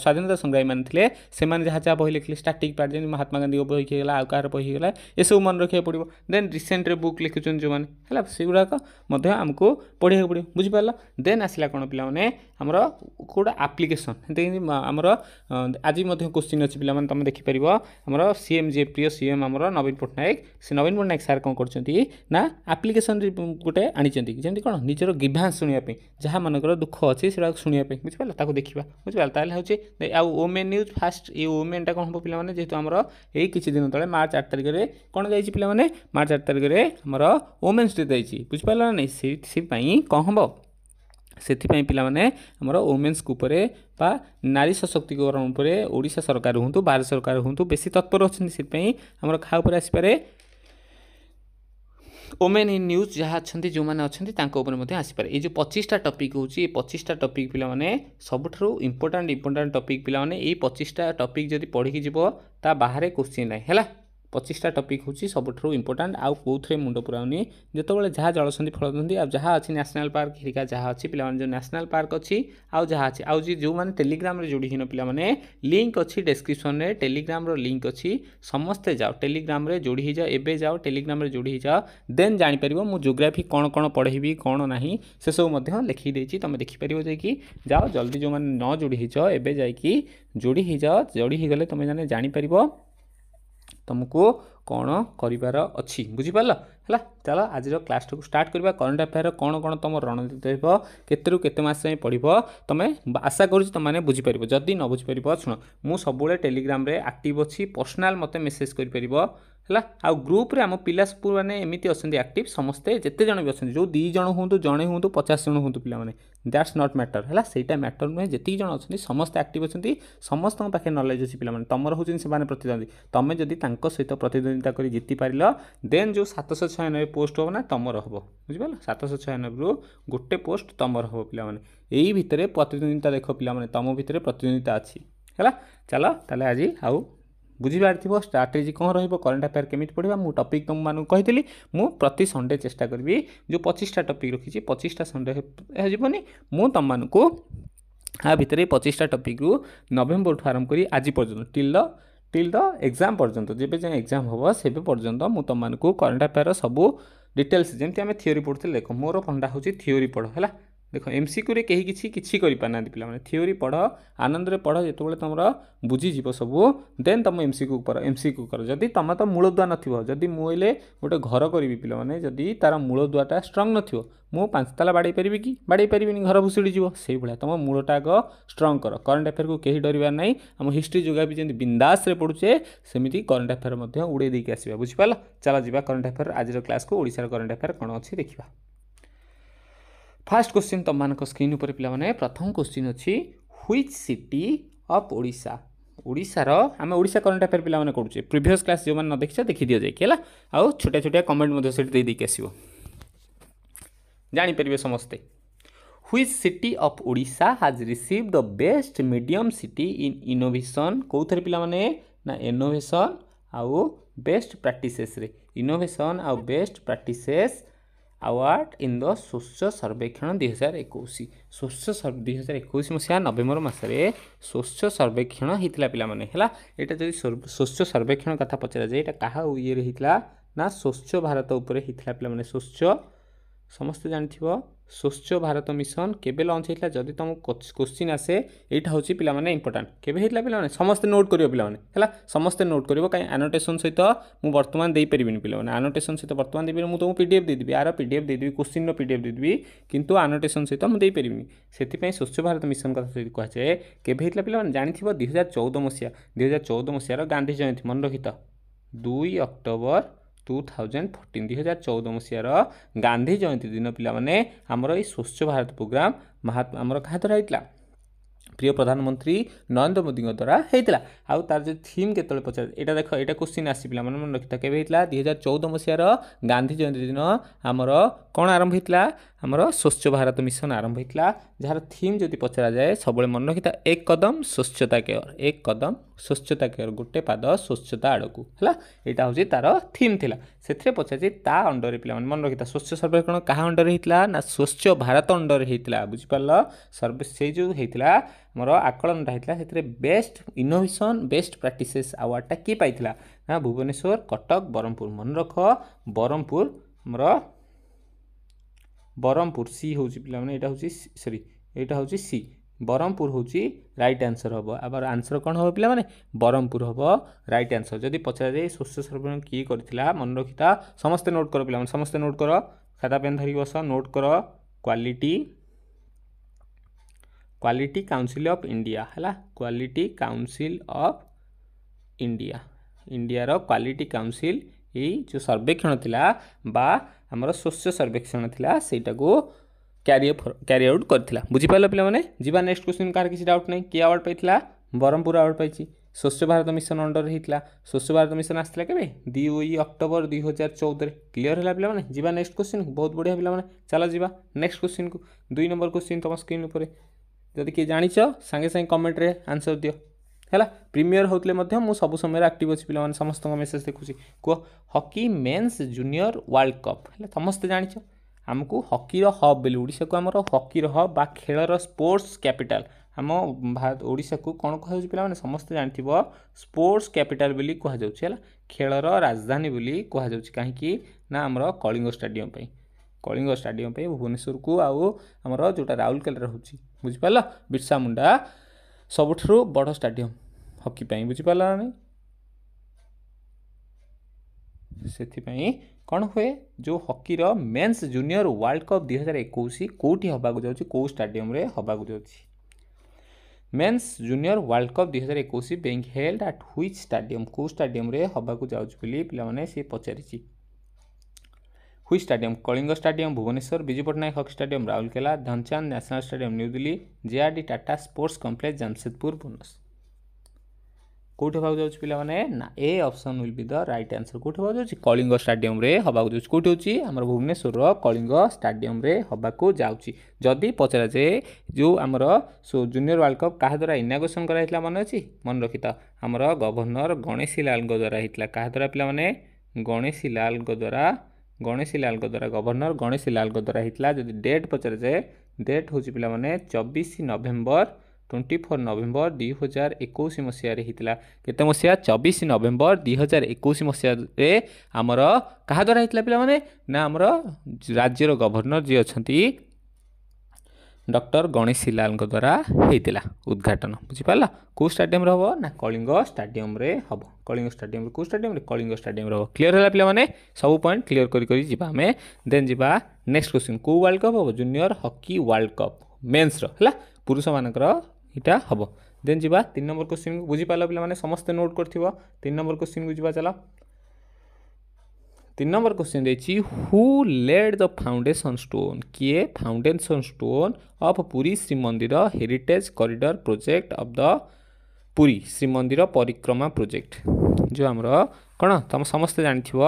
S1: ସ୍ୱାଧୀନତା ସଂଗ୍ରାମୀମାନେ ଥିଲେ ସେମାନେ ଯାହା ଯାହା ବହି ଲେଖିଲେ ଷ୍ଟାଟିକ୍ ପାର୍ଟ ଯେମିତି ମହାତ୍ମା ଗାନ୍ଧୀଙ୍କ ବହି ହେଇଗଲା ଆଉ କାହାର ବହି ହେଇଗଲା ଏସବୁ ମନେ ରଖିବାକୁ ପଡ଼ିବ ଦେନ୍ ରିସେଣ୍ଟରେ ବୁକ୍ ଲେଖୁଛନ୍ତି ଯେଉଁମାନେ ହେଲା ସେଗୁଡ଼ାକ ମଧ୍ୟ ଆମକୁ ପଢ଼ିବାକୁ ପଡ଼ିବ ବୁଝିପାରିଲ ଦେନ୍ ଆସିଲା କ'ଣ ପିଲାମାନେ ଆମର କେଉଁଟା ଆପ୍ଲିକେସନ୍ ଯେମିତି ଆମର ଆଜି ମଧ୍ୟ କୋଶ୍ଚିନ୍ ଅଛି ପିଲାମାନେ ତୁମେ ଦେଖିପାରିବ ଆମର ସିଏମ୍ ଯିଏ ପ୍ରିୟ ସିଏମ୍ ଆମର ନବୀନ ପଟ୍ଟନାୟକ ସେ ନବୀନ ପଟ୍ଟନାୟକ ସାର୍ କ'ଣ କରୁଛନ୍ତି ନା ଆପ୍ଲିକେସନ୍ ଗୋଟେ ଆଣିଛନ୍ତି ଆସିଛନ୍ତି କ'ଣ ନିଜର ଗିଭା ଶୁଣିବା ପାଇଁ ଯାହାମାନଙ୍କର ଦୁଃଖ ଅଛି ସେଟାକୁ ଶୁଣିବା ପାଇଁ ବୁଝିପାରିଲା ତାକୁ ଦେଖିବା ବୁଝିପାରିଲା ତାହେଲେ ହେଉଛି ଆଉ ଓମେନ୍ ନ୍ୟୁଜ୍ ଫାଷ୍ଟ ଏଇ ଓମେନ୍ଟା କ'ଣ ହେବ ପିଲାମାନେ ଯେହେତୁ ଆମର ଏଇ କିଛି ଦିନ ତଳେ ମାର୍ଚ୍ଚ ଆଠ ତାରିଖରେ କ'ଣ ଯାଇଛି ପିଲାମାନେ ମାର୍ଚ୍ଚ ଆଠ ତାରିଖରେ ଆମର ଓମେନ୍ସ ଡେ ଯାଇଛି ବୁଝିପାରିଲା ନା ନାହିଁ ସେଥିପାଇଁ କ'ଣ ହେବ ସେଥିପାଇଁ ପିଲାମାନେ ଆମର ଓମେନ୍ସ ଉପରେ ବା ନାରୀ ସଶକ୍ତିକରଣ ଉପରେ ଓଡ଼ିଶା ସରକାର ହୁଅନ୍ତୁ ଭାରତ ସରକାର ହୁଅନ୍ତୁ ବେଶୀ ତତ୍ପର ଅଛନ୍ତି ସେଥିପାଇଁ ଆମର କାହା ଉପରେ ଆସିପାରେ ଓମେନ୍ ଇନ୍ ନ୍ୟୁଜ୍ ଯାହା ଅଛନ୍ତି ଯେଉଁମାନେ ଅଛନ୍ତି ତାଙ୍କ ଉପରେ ମଧ୍ୟ ଆସିପାରେ ଏଇ ଯେଉଁ ପଚିଶଟା ଟପିକ୍ ହେଉଛି ଏଇ ପଚିଶଟା ଟପିକ୍ ପିଲାମାନେ ସବୁଠାରୁ ଇମ୍ପୋର୍ଟାଣ୍ଟ ଇମ୍ପୋର୍ଟାଣ୍ଟ ଟପିକ୍ ପିଲାମାନେ ଏଇ ପଚିଶଟା ଟପିକ୍ ଯଦି ପଢ଼ିକି ଯିବ ତା ବାହାରେ କୋଶ୍ଚିନ୍ ନାହିଁ ହେଲା ପଚିଶଟା ଟପିକ୍ ହେଉଛି ସବୁଠାରୁ ଇମ୍ପୋର୍ଟାଣ୍ଟ ଆଉ କେଉଁଥିରେ ମୁଣ୍ଡ ପୁରାଉନି ଯେତେବେଳେ ଯାହା ଜଳସନ୍ଧି ଫଳସନ୍ଧି ଆଉ ଯାହା ଅଛି ନ୍ୟାସନାଲ୍ ପାର୍କ ହେରିକା ଯାହା ଅଛି ପିଲାମାନେ ଯେଉଁ ନ୍ୟାସନାଲ୍ ପାର୍କ ଅଛି ଆଉ ଯାହା ଅଛି ଆଉ ଯେଉଁମାନେ ଟେଲିଗ୍ରାମରେ ଯୋଡ଼ିହୀନ ପିଲାମାନେ ଲିଙ୍କ୍ ଅଛି ଡେସ୍କ୍ରିପ୍ସନ୍ରେ ଟେଲିଗ୍ରାମର ଲିଙ୍କ୍ ଅଛି ସମସ୍ତେ ଯାଅ ଟେଲିଗ୍ରାମରେ ଯୋଡ଼ି ହେଇଯାଅ ଏବେ ଯାଅ ଟେଲିଗ୍ରାମରେ ଯୋଡ଼ି ହେଇଯାଅ ଦେନ୍ ଜାଣିପାରିବ ମୁଁ ଜୋଗ୍ରାଫି କ'ଣ କ'ଣ ପଢ଼େଇବି କ'ଣ ନାହିଁ ସେସବୁ ମଧ୍ୟ ଲେଖିକି ଦେଇଛି ତୁମେ ଦେଖିପାରିବ ଯାଇକି ଯାଅ ଜଲ୍ଦି ଯେଉଁମାନେ ନ ଯୋଡ଼ି ହେଇଛ ଏବେ ଯାଇକି ଯୋଡ଼ି ହେଇଯାଅ ଯୋଡ଼ି ହେଇଗଲେ ତୁମେ ଜାଣେ ଜାଣିପାରିବ ତୁମକୁ କ'ଣ କରିବାର ଅଛି ବୁଝିପାରିଲ ହେଲା ଚାଲ ଆଜିର କ୍ଲାସ୍ଟାକୁ ଷ୍ଟାର୍ଟ କରିବା କରେଣ୍ଟ ଆଫେୟାର କ'ଣ କ'ଣ ତୁମ ରଣନୀତି ରହିବ କେତେରୁ କେତେ ମାସ ଯାଏଁ ପଢ଼ିବ ତୁମେ ଆଶା କରୁଛି ତୁମମାନେ ବୁଝିପାରିବ ଯଦି ନ ବୁଝିପାରିବ ଶୁଣ ମୁଁ ସବୁବେଳେ ଟେଲିଗ୍ରାମରେ ଆକ୍ଟିଭ୍ ଅଛି ପର୍ସନାଲ୍ ମୋତେ ମେସେଜ୍ କରିପାରିବ ହେଲା ଆଉ ଗ୍ରୁପ୍ରେ ଆମ ପିଲା ମାନେ ଏମିତି ଅଛନ୍ତି ଆକ୍ଟିଭ୍ ସମସ୍ତେ ଯେତେ ଜଣ ବି ଅଛନ୍ତି ଯେଉଁ ଦୁଇ ଜଣ ହୁଅନ୍ତୁ ଜଣେ ହୁଅନ୍ତୁ ପଚାଶ ଜଣ ହୁଅନ୍ତୁ ପିଲାମାନେ ଦ୍ୟାଟ୍ସ ନଟ୍ ମ୍ୟାଟର୍ ହେଲା ସେଇଟା ମ୍ୟାଟର୍ ନୁହେଁ ଯେତିକି ଜଣ ଅଛନ୍ତି ସମସ୍ତେ ଆକ୍ଟିଭ୍ ଅଛନ୍ତି ସମସ୍ତଙ୍କ ପାଖରେ ନଲେଜ୍ ଅଛି ପିଲାମାନେ ତୁମର ହେଉଛନ୍ତି ସେମାନେ ପ୍ରତିଦ୍ୱନ୍ଦ୍ୱୀ ତମେ ଯଦି ତାଙ୍କ ସହିତ ପ୍ରତିଦ୍ୱନ୍ଦିତା କରି ଜିତିପାରିଲ ଦେନ୍ ଯେଉଁ ସାତଶହ ଛୟାନବେ ପୋଷ୍ଟ ହେବ ନା ତୁମର ହେବ ବୁଝିପାରିଲ ସାତଶହ ଛୟାନବେରୁ ଗୋଟେ ପୋଷ୍ଟ ତୁମର ହେବ ପିଲାମାନେ ଏଇ ଭିତରେ ପ୍ରତିଦ୍ୱନ୍ଦିତା ଦେଖ ପିଲାମାନେ ତୁମ ଭିତରେ ପ୍ରତିଦ୍ୱନ୍ଦିତା ଅଛି ହେଲା ଚାଲ ତାହେଲେ ଆଜି ଆଉ ବୁଝିପାରିଥିବ ଷ୍ଟ୍ରାଟେଜି କ'ଣ ରହିବ କରେଣ୍ଟ ଆଫେୟାର କେମିତି ପଢ଼ିବା ମୁଁ ଟପିକ୍ ତୁମମାନଙ୍କୁ କହିଥିଲି ମୁଁ ପ୍ରତି ସଣ୍ଡେ ଚେଷ୍ଟା କରିବି ଯେଉଁ ପଚିଶଟା ଟପିକ୍ ରଖିଛି ପଚିଶଟା ସଣ୍ଡେ ଯିବନି ମୁଁ ତୁମମାନଙ୍କୁ ଆ ଭିତରେ ପଚିଶଟା ଟପିକ୍ରୁ ନଭେମ୍ବରଠୁ ଆରମ୍ଭ କରି ଆଜି ପର୍ଯ୍ୟନ୍ତ till the till the exam ପର୍ଯ୍ୟନ୍ତ ଯେବେ ଯାଏଁ ଏକ୍ଜାମ୍ ହେବ ସେବେ ପର୍ଯ୍ୟନ୍ତ ମୁଁ ତୁମମାନଙ୍କୁ କରେଣ୍ଟ ଆଫେୟାର ସବୁ ଡିଟେଲ୍ସ ଯେମିତି ଆମେ ଥିଓରି ପଢ଼ୁଥିଲେ ଦେଖ ମୋର ଫଣ୍ଡା ହେଉଛି ଥିଓରି ପଢ଼ ହେଲା ଦେଖ ଏମ୍ସିକ୍ୟୁରେ କେହି କିଛି କିଛି କରିପାରୁନାହାନ୍ତି ପିଲାମାନେ ଥିଓରି ପଢ଼ ଆନନ୍ଦରେ ପଢ଼ ଯେତେବେଳେ ତୁମର ବୁଝିଯିବ ସବୁ ଦେନ୍ ତୁମ ଏମ୍ସିକ୍ୟୁ କର ଏମ୍ସିକ୍ୟୁ କର ଯଦି ତୁମେ ତ ମୂଳଦୁଆ ନଥିବ ଯଦି ମୁଁ ହେଲେ ଗୋଟେ ଘର କରିବି ପିଲାମାନେ ଯଦି ତା'ର ମୂଳଦୁଆଟା ଷ୍ଟ୍ରଙ୍ଗ ନଥିବ ମୁଁ ପାଞ୍ଚତାଲା ବାଡ଼େଇ ପାରିବି କି ବାଡ଼େଇ ପାରିବିନି ଘର ଭୁଷୁଡ଼ିଯିବ ସେଇଭଳିଆ ତୁମ ମୂଳଟା ଆଗ ଷ୍ଟ୍ରଙ୍ଗ କର କରେଣ୍ଟ ଆଫେୟାରକୁ କେହି ଡରିବାର ନାହିଁ ଆମ ହିଷ୍ଟ୍ରି ଯୋଗାବି ଯେମିତି ବିନ୍ଦାସରେ ପଢ଼ୁଛେ ସେମିତି କରେଣ୍ଟ ଆଫେୟାର ମଧ୍ୟ ଉଡ଼େଇ ଦେଇକି ଆସିବା ବୁଝିପାରିଲ ଚାଲ ଯିବା କରେଣ୍ଟ ଆଫେୟାର ଆଜିର କ୍ଲାସ୍କୁ ଓଡ଼ିଶାର କରେଣ୍ଟ ଆଫେୟାର କ'ଣ ଅଛି ଦେଖିବା ଫାର୍ଷ୍ଟ କୋଶ୍ଚିନ୍ ତୁମମାନଙ୍କ ସ୍କ୍ରିନ୍ ଉପରେ ପିଲାମାନେ ପ୍ରଥମ କୋଶ୍ଚିନ୍ ଅଛି ହ୍ୱିଚ୍ ସିଟି ଅଫ୍ ଓଡ଼ିଶା ଓଡ଼ିଶାର ଆମେ ଓଡ଼ିଶା କରେଣ୍ଟ ଆଫେୟାର ପିଲାମାନେ କରୁଛେ ପ୍ରିଭିୟସ୍ କ୍ଲାସ୍ ଯେଉଁମାନେ ନ ଦେଖିଛ ଦେଖିଦିଅ ଯାଇକି ହେଲା ଆଉ ଛୋଟିଆ ଛୋଟିଆ କମେଣ୍ଟ ମଧ୍ୟ ସେଠି ଦେଇଦେଇକି ଆସିବ ଜାଣିପାରିବେ ସମସ୍ତେ which city of Odisha has receive the best medium city in innovation କେଉଁଥିରେ ପିଲାମାନେ ନା ଇନୋଭେସନ୍ ଆଉ ବେଷ୍ଟ ପ୍ରାକ୍ଟିସେସ୍ରେ ଇନୋଭେସନ୍ ଆଉ best practices award in the Swachh Survekshan ଦୁଇ ହଜାର ଏକୋଇଶ ସ୍ୱଚ୍ଛ ଦୁଇ ହଜାର ଏକୋଇଶ ମସିହା ନଭେମ୍ବର ମାସରେ ସ୍ୱଚ୍ଛ ସର୍ବେକ୍ଷଣ ହୋଇଥିଲା ପିଲାମାନେ ହେଲା ଏଇଟା ଯଦି ସ୍ୱଚ୍ଛ ସର୍ବେକ୍ଷଣ କଥା ପଚରାଯାଏ ଏଇଟା କାହା ଇଏରେ ହୋଇଥିଲା ନା ସ୍ୱଚ୍ଛ ଭାରତ ଉପରେ ହୋଇଥିଲା ପିଲାମାନେ ସ୍ୱଚ୍ଛ ସମସ୍ତେ ଜାଣିଥିବ ସ୍ୱଚ୍ଛ ଭାରତ ମିଶନ କେବେ ଲଞ୍ଚ ହେଇଥିଲା ଯଦି ତୁମ କୋଶ୍ଚିନ୍ ଆସେ ଏଇଟା ହେଉଛି ପିଲାମାନେ ଇମ୍ପୋର୍ଟାଣ୍ଟ କେବେ ହେଇଥିଲା ପିଲାମାନେ ସମସ୍ତେ ନୋଟ୍ କରିବ ପିଲାମାନେ ହେଲା ସମସ୍ତେ ନୋଟ୍ କରିବ କାହିଁ ଆନୋଟେସନ୍ ସହିତ ମୁଁ ବର୍ତ୍ତମାନ ଦେଇପାରିବିନି ପିଲାମାନେ ଆନୋଟେସନ୍ ସହିତ ବର୍ତ୍ତମାନ ଦେଇପାରିବି ମୁଁ ତୁମକୁ ପି ଡି ଏଫ୍ ଦେଇଦେବି ଆର ପି ଡି ଏଫ୍ ଦେଇଦେବି କୋଶ୍ଚିନ୍ର ପି ଡି ଏଫ୍ ଦେଇଦେବି କିନ୍ତୁ ଆନୋଟେସନ୍ ସହିତ ମୁଁ ଦେଇପାରିବିନି ସେଥିପାଇଁ ସ୍ୱଚ୍ଛ ଭାରତ ମିଶନ କଥା ଯଦି କୁହାଯାଏ କେବେ ହେଇଥିଲା ପିଲାମାନେ ଜାଣିଥିବ ଦୁଇହଜାର ଚଉଦ ମସିହା ଦୁଇହଜାର ଚଉଦ ମସିହାର ଗାନ୍ଧୀ ଜୟନ୍ତୀ ମନେ ରଖିତ ଦୁଇ ଅକ୍ଟୋବର ଟୁ ଥାଉଜେଣ୍ଡ ଫୋର୍ଟିନ୍ ଦୁଇ ହଜାର ଚଉଦ ମସିହାର ଗାନ୍ଧୀ ଜୟନ୍ତୀ ଦିନ ପିଲାମାନେ ଆମର ଏଇ ସ୍ୱଚ୍ଛ ଭାରତ ପ୍ରୋଗ୍ରାମ ଆମର କାହା ଦ୍ୱାରା ହେଇଥିଲା ପ୍ରିୟ ପ୍ରଧାନମନ୍ତ୍ରୀ ନରେନ୍ଦ୍ର ମୋଦିଙ୍କ ଦ୍ୱାରା ହେଇଥିଲା ଆଉ ତାର ଯେଉଁ ଥିମ୍ କେତେବେଳେ ପଚାର ଏଇଟା ଦେଖ ଏଇଟା କୋଶ୍ଚିନ୍ ଆସିଛି ପିଲାମାନେ ମନେ ରଖିଥା କେବେ ହେଇଥିଲା ଦୁଇ ହଜାର ଚଉଦ ମସିହାର ଗାନ୍ଧୀ ଜୟନ୍ତୀ ଦିନ ଆମର କ'ଣ ଆରମ୍ଭ ହେଇଥିଲା ଆମର ସ୍ୱଚ୍ଛ ଭାରତ ମିଶନ ଆରମ୍ଭ ହେଇଥିଲା ଯାହାର ଥିମ୍ ଯଦି ପଚରାଯାଏ ସବୁବେଳେ ମନେ ରଖିଥା ଏକ କଦମ ସ୍ୱଚ୍ଛତା କେୟର ଏକ କଦମ ସ୍ୱଚ୍ଛତା କେୟାର ଗୋଟେ ପାଦ ସ୍ୱଚ୍ଛତା ଆଡ଼କୁ ହେଲା ଏଇଟା ହେଉଛି ତାର ଥିମ୍ ଥିଲା ସେଥିରେ ପଚାରିଛି ତା ଅଣ୍ଡରରେ ପିଲାମାନେ ମନେ ରଖିଥା ସ୍ୱଚ୍ଛ ସର୍ବେକ୍ଷଣ କାହା ଅଣ୍ଡରରେ ହେଇଥିଲା ନା ସ୍ୱଚ୍ଛ ଭାରତ ଅଣ୍ଡରରେ ହେଇଥିଲା ବୁଝିପାରିଲ ସର୍ବେ ସେଇ ଯେଉଁ ହେଇଥିଲା ଆମର ଆକଳନଟା ହେଇଥିଲା ସେଥିରେ ବେଷ୍ଟ ଇନୋଭେସନ୍ ବେଷ୍ଟ ପ୍ରାକ୍ଟିସେସ୍ ଆୱାର୍ଡ଼ଟା କିଏ ପାଇଥିଲା ନା ଭୁବନେଶ୍ୱର କଟକ ବ୍ରହ୍ମପୁର ମନେ ରଖ ବ୍ରହ୍ମପୁର ଆମର ବ୍ରହ୍ମପୁର ସି ହେଉଛି ପିଲାମାନେ ଏଇଟା ହେଉଛି ସରି ଏଇଟା ହେଉଛି ସି ବ୍ରହ୍ମପୁର ହେଉଛି ରାଇଟ୍ ଆନ୍ସର୍ ହେବ ଆମର ଆନ୍ସର୍ କ'ଣ ହେବ ପିଲାମାନେ ବ୍ରହ୍ମପୁର ହେବ ରାଇଟ୍ ଆନ୍ସର୍ ଯଦି ପଚରାଯାଏ ଶୋଷ ସର୍ବଣ କିଏ କରିଥିଲା ମନେ ରଖିଥା ସମସ୍ତେ ନୋଟ୍ କର ପିଲାମାନେ ସମସ୍ତେ ନୋଟ୍ କର ଖାତା ପେନ୍ ଧରିକି ବସ ନୋଟ୍ କର quality quality council of India ହେଲା କ୍ୱାଲିଟି କାଉନସିଲ୍ ଅଫ୍ ଇଣ୍ଡିଆ ଇଣ୍ଡିଆର କ୍ୱାଲିଟି କାଉନସିଲ୍ ଏଇ ଯେଉଁ ସର୍ବେକ୍ଷଣ ଥିଲା ବା ଆମର ଶସ୍ୟ ସର୍ବେକ୍ଷଣ ଥିଲା ସେଇଟାକୁ क्यारि आउट कर बुझिपाल पे जा नेक्स्ट क्वेश्चन कह किसी डाउट नहीं किए अवार्ड पाई ब्रह्मपुर अवार्ड पाई स्वच्छ भारत मिशन अंडर होता स्वच्छ भारत मिशन आसाला के दुई अक्टोबर दुई हजार चौदह क्लीयर है पे जा नेक्स्ट क्वेश्चन बहुत बढ़िया पे चल जा नेक्स्ट क्वेश्चन को दुई नंबर क्वेश्चन तुम स्क्रीन उपर जदि किए जाच सांगे सांगे कमेन्ट्रे आंसर दि है प्रिमिययर होते सब समय आक्ट अच्छी पे समस्त मेसेज देखु कह hockey men's junior world cup है समस्ते जाच ଆମକୁ ହକିର ହବ୍ ବୋଲି ଓଡ଼ିଶାକୁ ଆମର ହକିର ହବ୍ ବା ଖେଳର ସ୍ପୋର୍ଟସ୍ କ୍ୟାପିଟାଲ୍ ଆମ ଓଡ଼ିଶାକୁ କ'ଣ କୁହାଯାଉଛି ପିଲାମାନେ ସମସ୍ତେ ଜାଣିଥିବ ସ୍ପୋର୍ଟସ୍ କ୍ୟାପିଟାଲ୍ ବୋଲି କୁହାଯାଉଛି ହେଲା ଖେଳର ରାଜଧାନୀ ବୋଲି କୁହାଯାଉଛି କାହିଁକି ନା ଆମର କଳିଙ୍ଗ ଷ୍ଟାଡ଼ିୟମ୍ ପାଇଁ କଳିଙ୍ଗ ଷ୍ଟାଡ଼ିୟମ୍ ପାଇଁ ଭୁବନେଶ୍ୱରକୁ ଆଉ ଆମର ଯେଉଁଟା ରାଉରକେଲା ରହୁଛି ବୁଝିପାରିଲ ବିର୍ସା ମୁଣ୍ଡା ସବୁଠାରୁ ବଡ଼ ଷ୍ଟାଡ଼ିୟମ୍ ହକି ପାଇଁ ବୁଝିପାରିଲା ନା ନାହିଁ ସେଥିପାଇଁ କ'ଣ ହୁଏ ଯେଉଁ ହକିର ମେନ୍ସ ଜୁନିୟର ୱାର୍ଲଡ଼ କପ୍ ଦୁଇ ହଜାର ଏକୋଇଶ କେଉଁଠି ହେବାକୁ ଯାଉଛି କେଉଁ ଷ୍ଟାଡ଼ିୟମରେ ହେବାକୁ ଯାଉଛି ମେନ୍ସ ଜୁନିୟର ୱାର୍ଲଡ଼ କପ୍ ଦୁଇ ହଜାର ଏକୋଇଶ ବେଙ୍ଗ ହେଲ୍ଡ ଆଟ୍ ହ୍ୱିଚ୍ ଷ୍ଟାଡ଼ିୟମ୍ କେଉଁ ଷ୍ଟାଡ଼ିୟମରେ ହେବାକୁ ଯାଉଛି ବୋଲି ପିଲାମାନେ ସେ ପଚାରିଛି which stadium Kalinga stadium Bhubaneswar Biju Patnaik hockey stadium Rourkela ଧନଚାନ୍ଦ national stadium New Delhi JRD Tata sports complex Jamshedpur Bhubaneswar কোটি হওয়া যাচ্ছে পিলা মানে না A option will be the right answer কোটি হওয়া যাচ্ছে কলিঙ্গ স্টাডিয়ামে হওয়া যাচ্ছে কোটি হচ্ছে আমার ভুবনেশ্বর কলিঙ্গ স্টাডিয়ামে হওয়া যাচ্ছে যদি পচারা যায় যে আমার জুনিয়র ওয়ার্ল্ড কপ কাহা দ্বারা ইনাগোসন করা হয়েছিল মনে অছি মনে রাখিত আমার গভর্নর গণেশী লালঙ্ দ্বারা হয়েছিল কাহা দ্বারা পিলা মানে গণেশী লালঙ্ দ্বারা ଗଣେଶୀ ଲାଲଙ୍କ ଦ୍ୱାରା ଗଭର୍ଣ୍ଣର ଗଣେଶୀ ଲାଲଙ୍କ ଦ୍ୱାରା ହେଇଥିଲା ଯଦି ଡେଟ୍ ପଚରାଯାଏ ଡେଟ୍ ହେଉଛି ପିଲାମାନେ ଚବିଶ ନଭେମ୍ବର ଟ୍ୱେଣ୍ଟି ଫୋର୍ ନଭେମ୍ବର ଦୁଇ ହଜାର ଏକୋଇଶ ମସିହାରେ ହେଇଥିଲା କେତେ ମସିହା ଚବିଶ ନଭେମ୍ବର ଦୁଇ ହଜାର ଏକୋଇଶ ମସିହାରେ ଆମର କାହା ଦ୍ୱାରା ହେଇଥିଲା ପିଲାମାନେ ନା ଆମର ରାଜ୍ୟର ଗଭର୍ଣ୍ଣର ଯିଏ ଅଛନ୍ତି ଡକ୍ଟର ଗଣେଶୀ ଲାଲଙ୍କ ଦ୍ୱାରା ହେଇଥିଲା ଉଦ୍ଘାଟନ ବୁଝିପାରିଲା କେଉଁ ଷ୍ଟାଡ଼ିୟମ୍ରେ ହେବ ନା କଳିଙ୍ଗ ଷ୍ଟାଡ଼ିୟମ୍ରେ ହେବ କଳିଙ୍ଗ ଷ୍ଟାଡ଼ିୟମ୍ରେ କେଉଁ ଷ୍ଟାଡ଼ିୟମ୍ରେ କଳିଙ୍ଗ ଷ୍ଟାଡ଼ିୟମ୍ରେ ହେବ କ୍ଲିଅର ହେଲା ପିଲାମାନେ ସବୁ ପଏଣ୍ଟ କ୍ଲିଅର କରି କରି ଯିବା ଆମେ ଦେନ୍ ଯିବା ନେକ୍ସଟ କ୍ୱେଶ୍ଚିନ୍ କେଉଁ ୱାର୍ଲଡ଼ କପ୍ ହେବ ଜୁନିୟର ହକି ୱାର୍ଲଡ଼ କପ୍ ମେନ୍ସର ହେଲା ପୁରୁଷମାନଙ୍କର ଏଇଟା ହେବ ଦେନ୍ ଯିବା ତିନି ନମ୍ବର କୋଶ୍ଚିନ୍କୁ ବୁଝିପାରିଲ ପିଲାମାନେ ସମସ୍ତେ ନୋଟ୍ କରିଥିବ ତିନି ନମ୍ବର କୋଶ୍ଚିନ୍କୁ ଯିବା ଚାଲ ତିନି ନମ୍ବର କୋଶ୍ଚିନ୍ ଦେଇଛି who laid the foundation stone କିଏ foundation stone of Puri Shrimandir heritage corridor project of the Puri Shrimandir ପରିକ୍ରମା ପ୍ରୋଜେକ୍ଟ ଯେଉଁ ଆମର କ'ଣ ତୁମେ ସମସ୍ତେ ଜାଣିଥିବ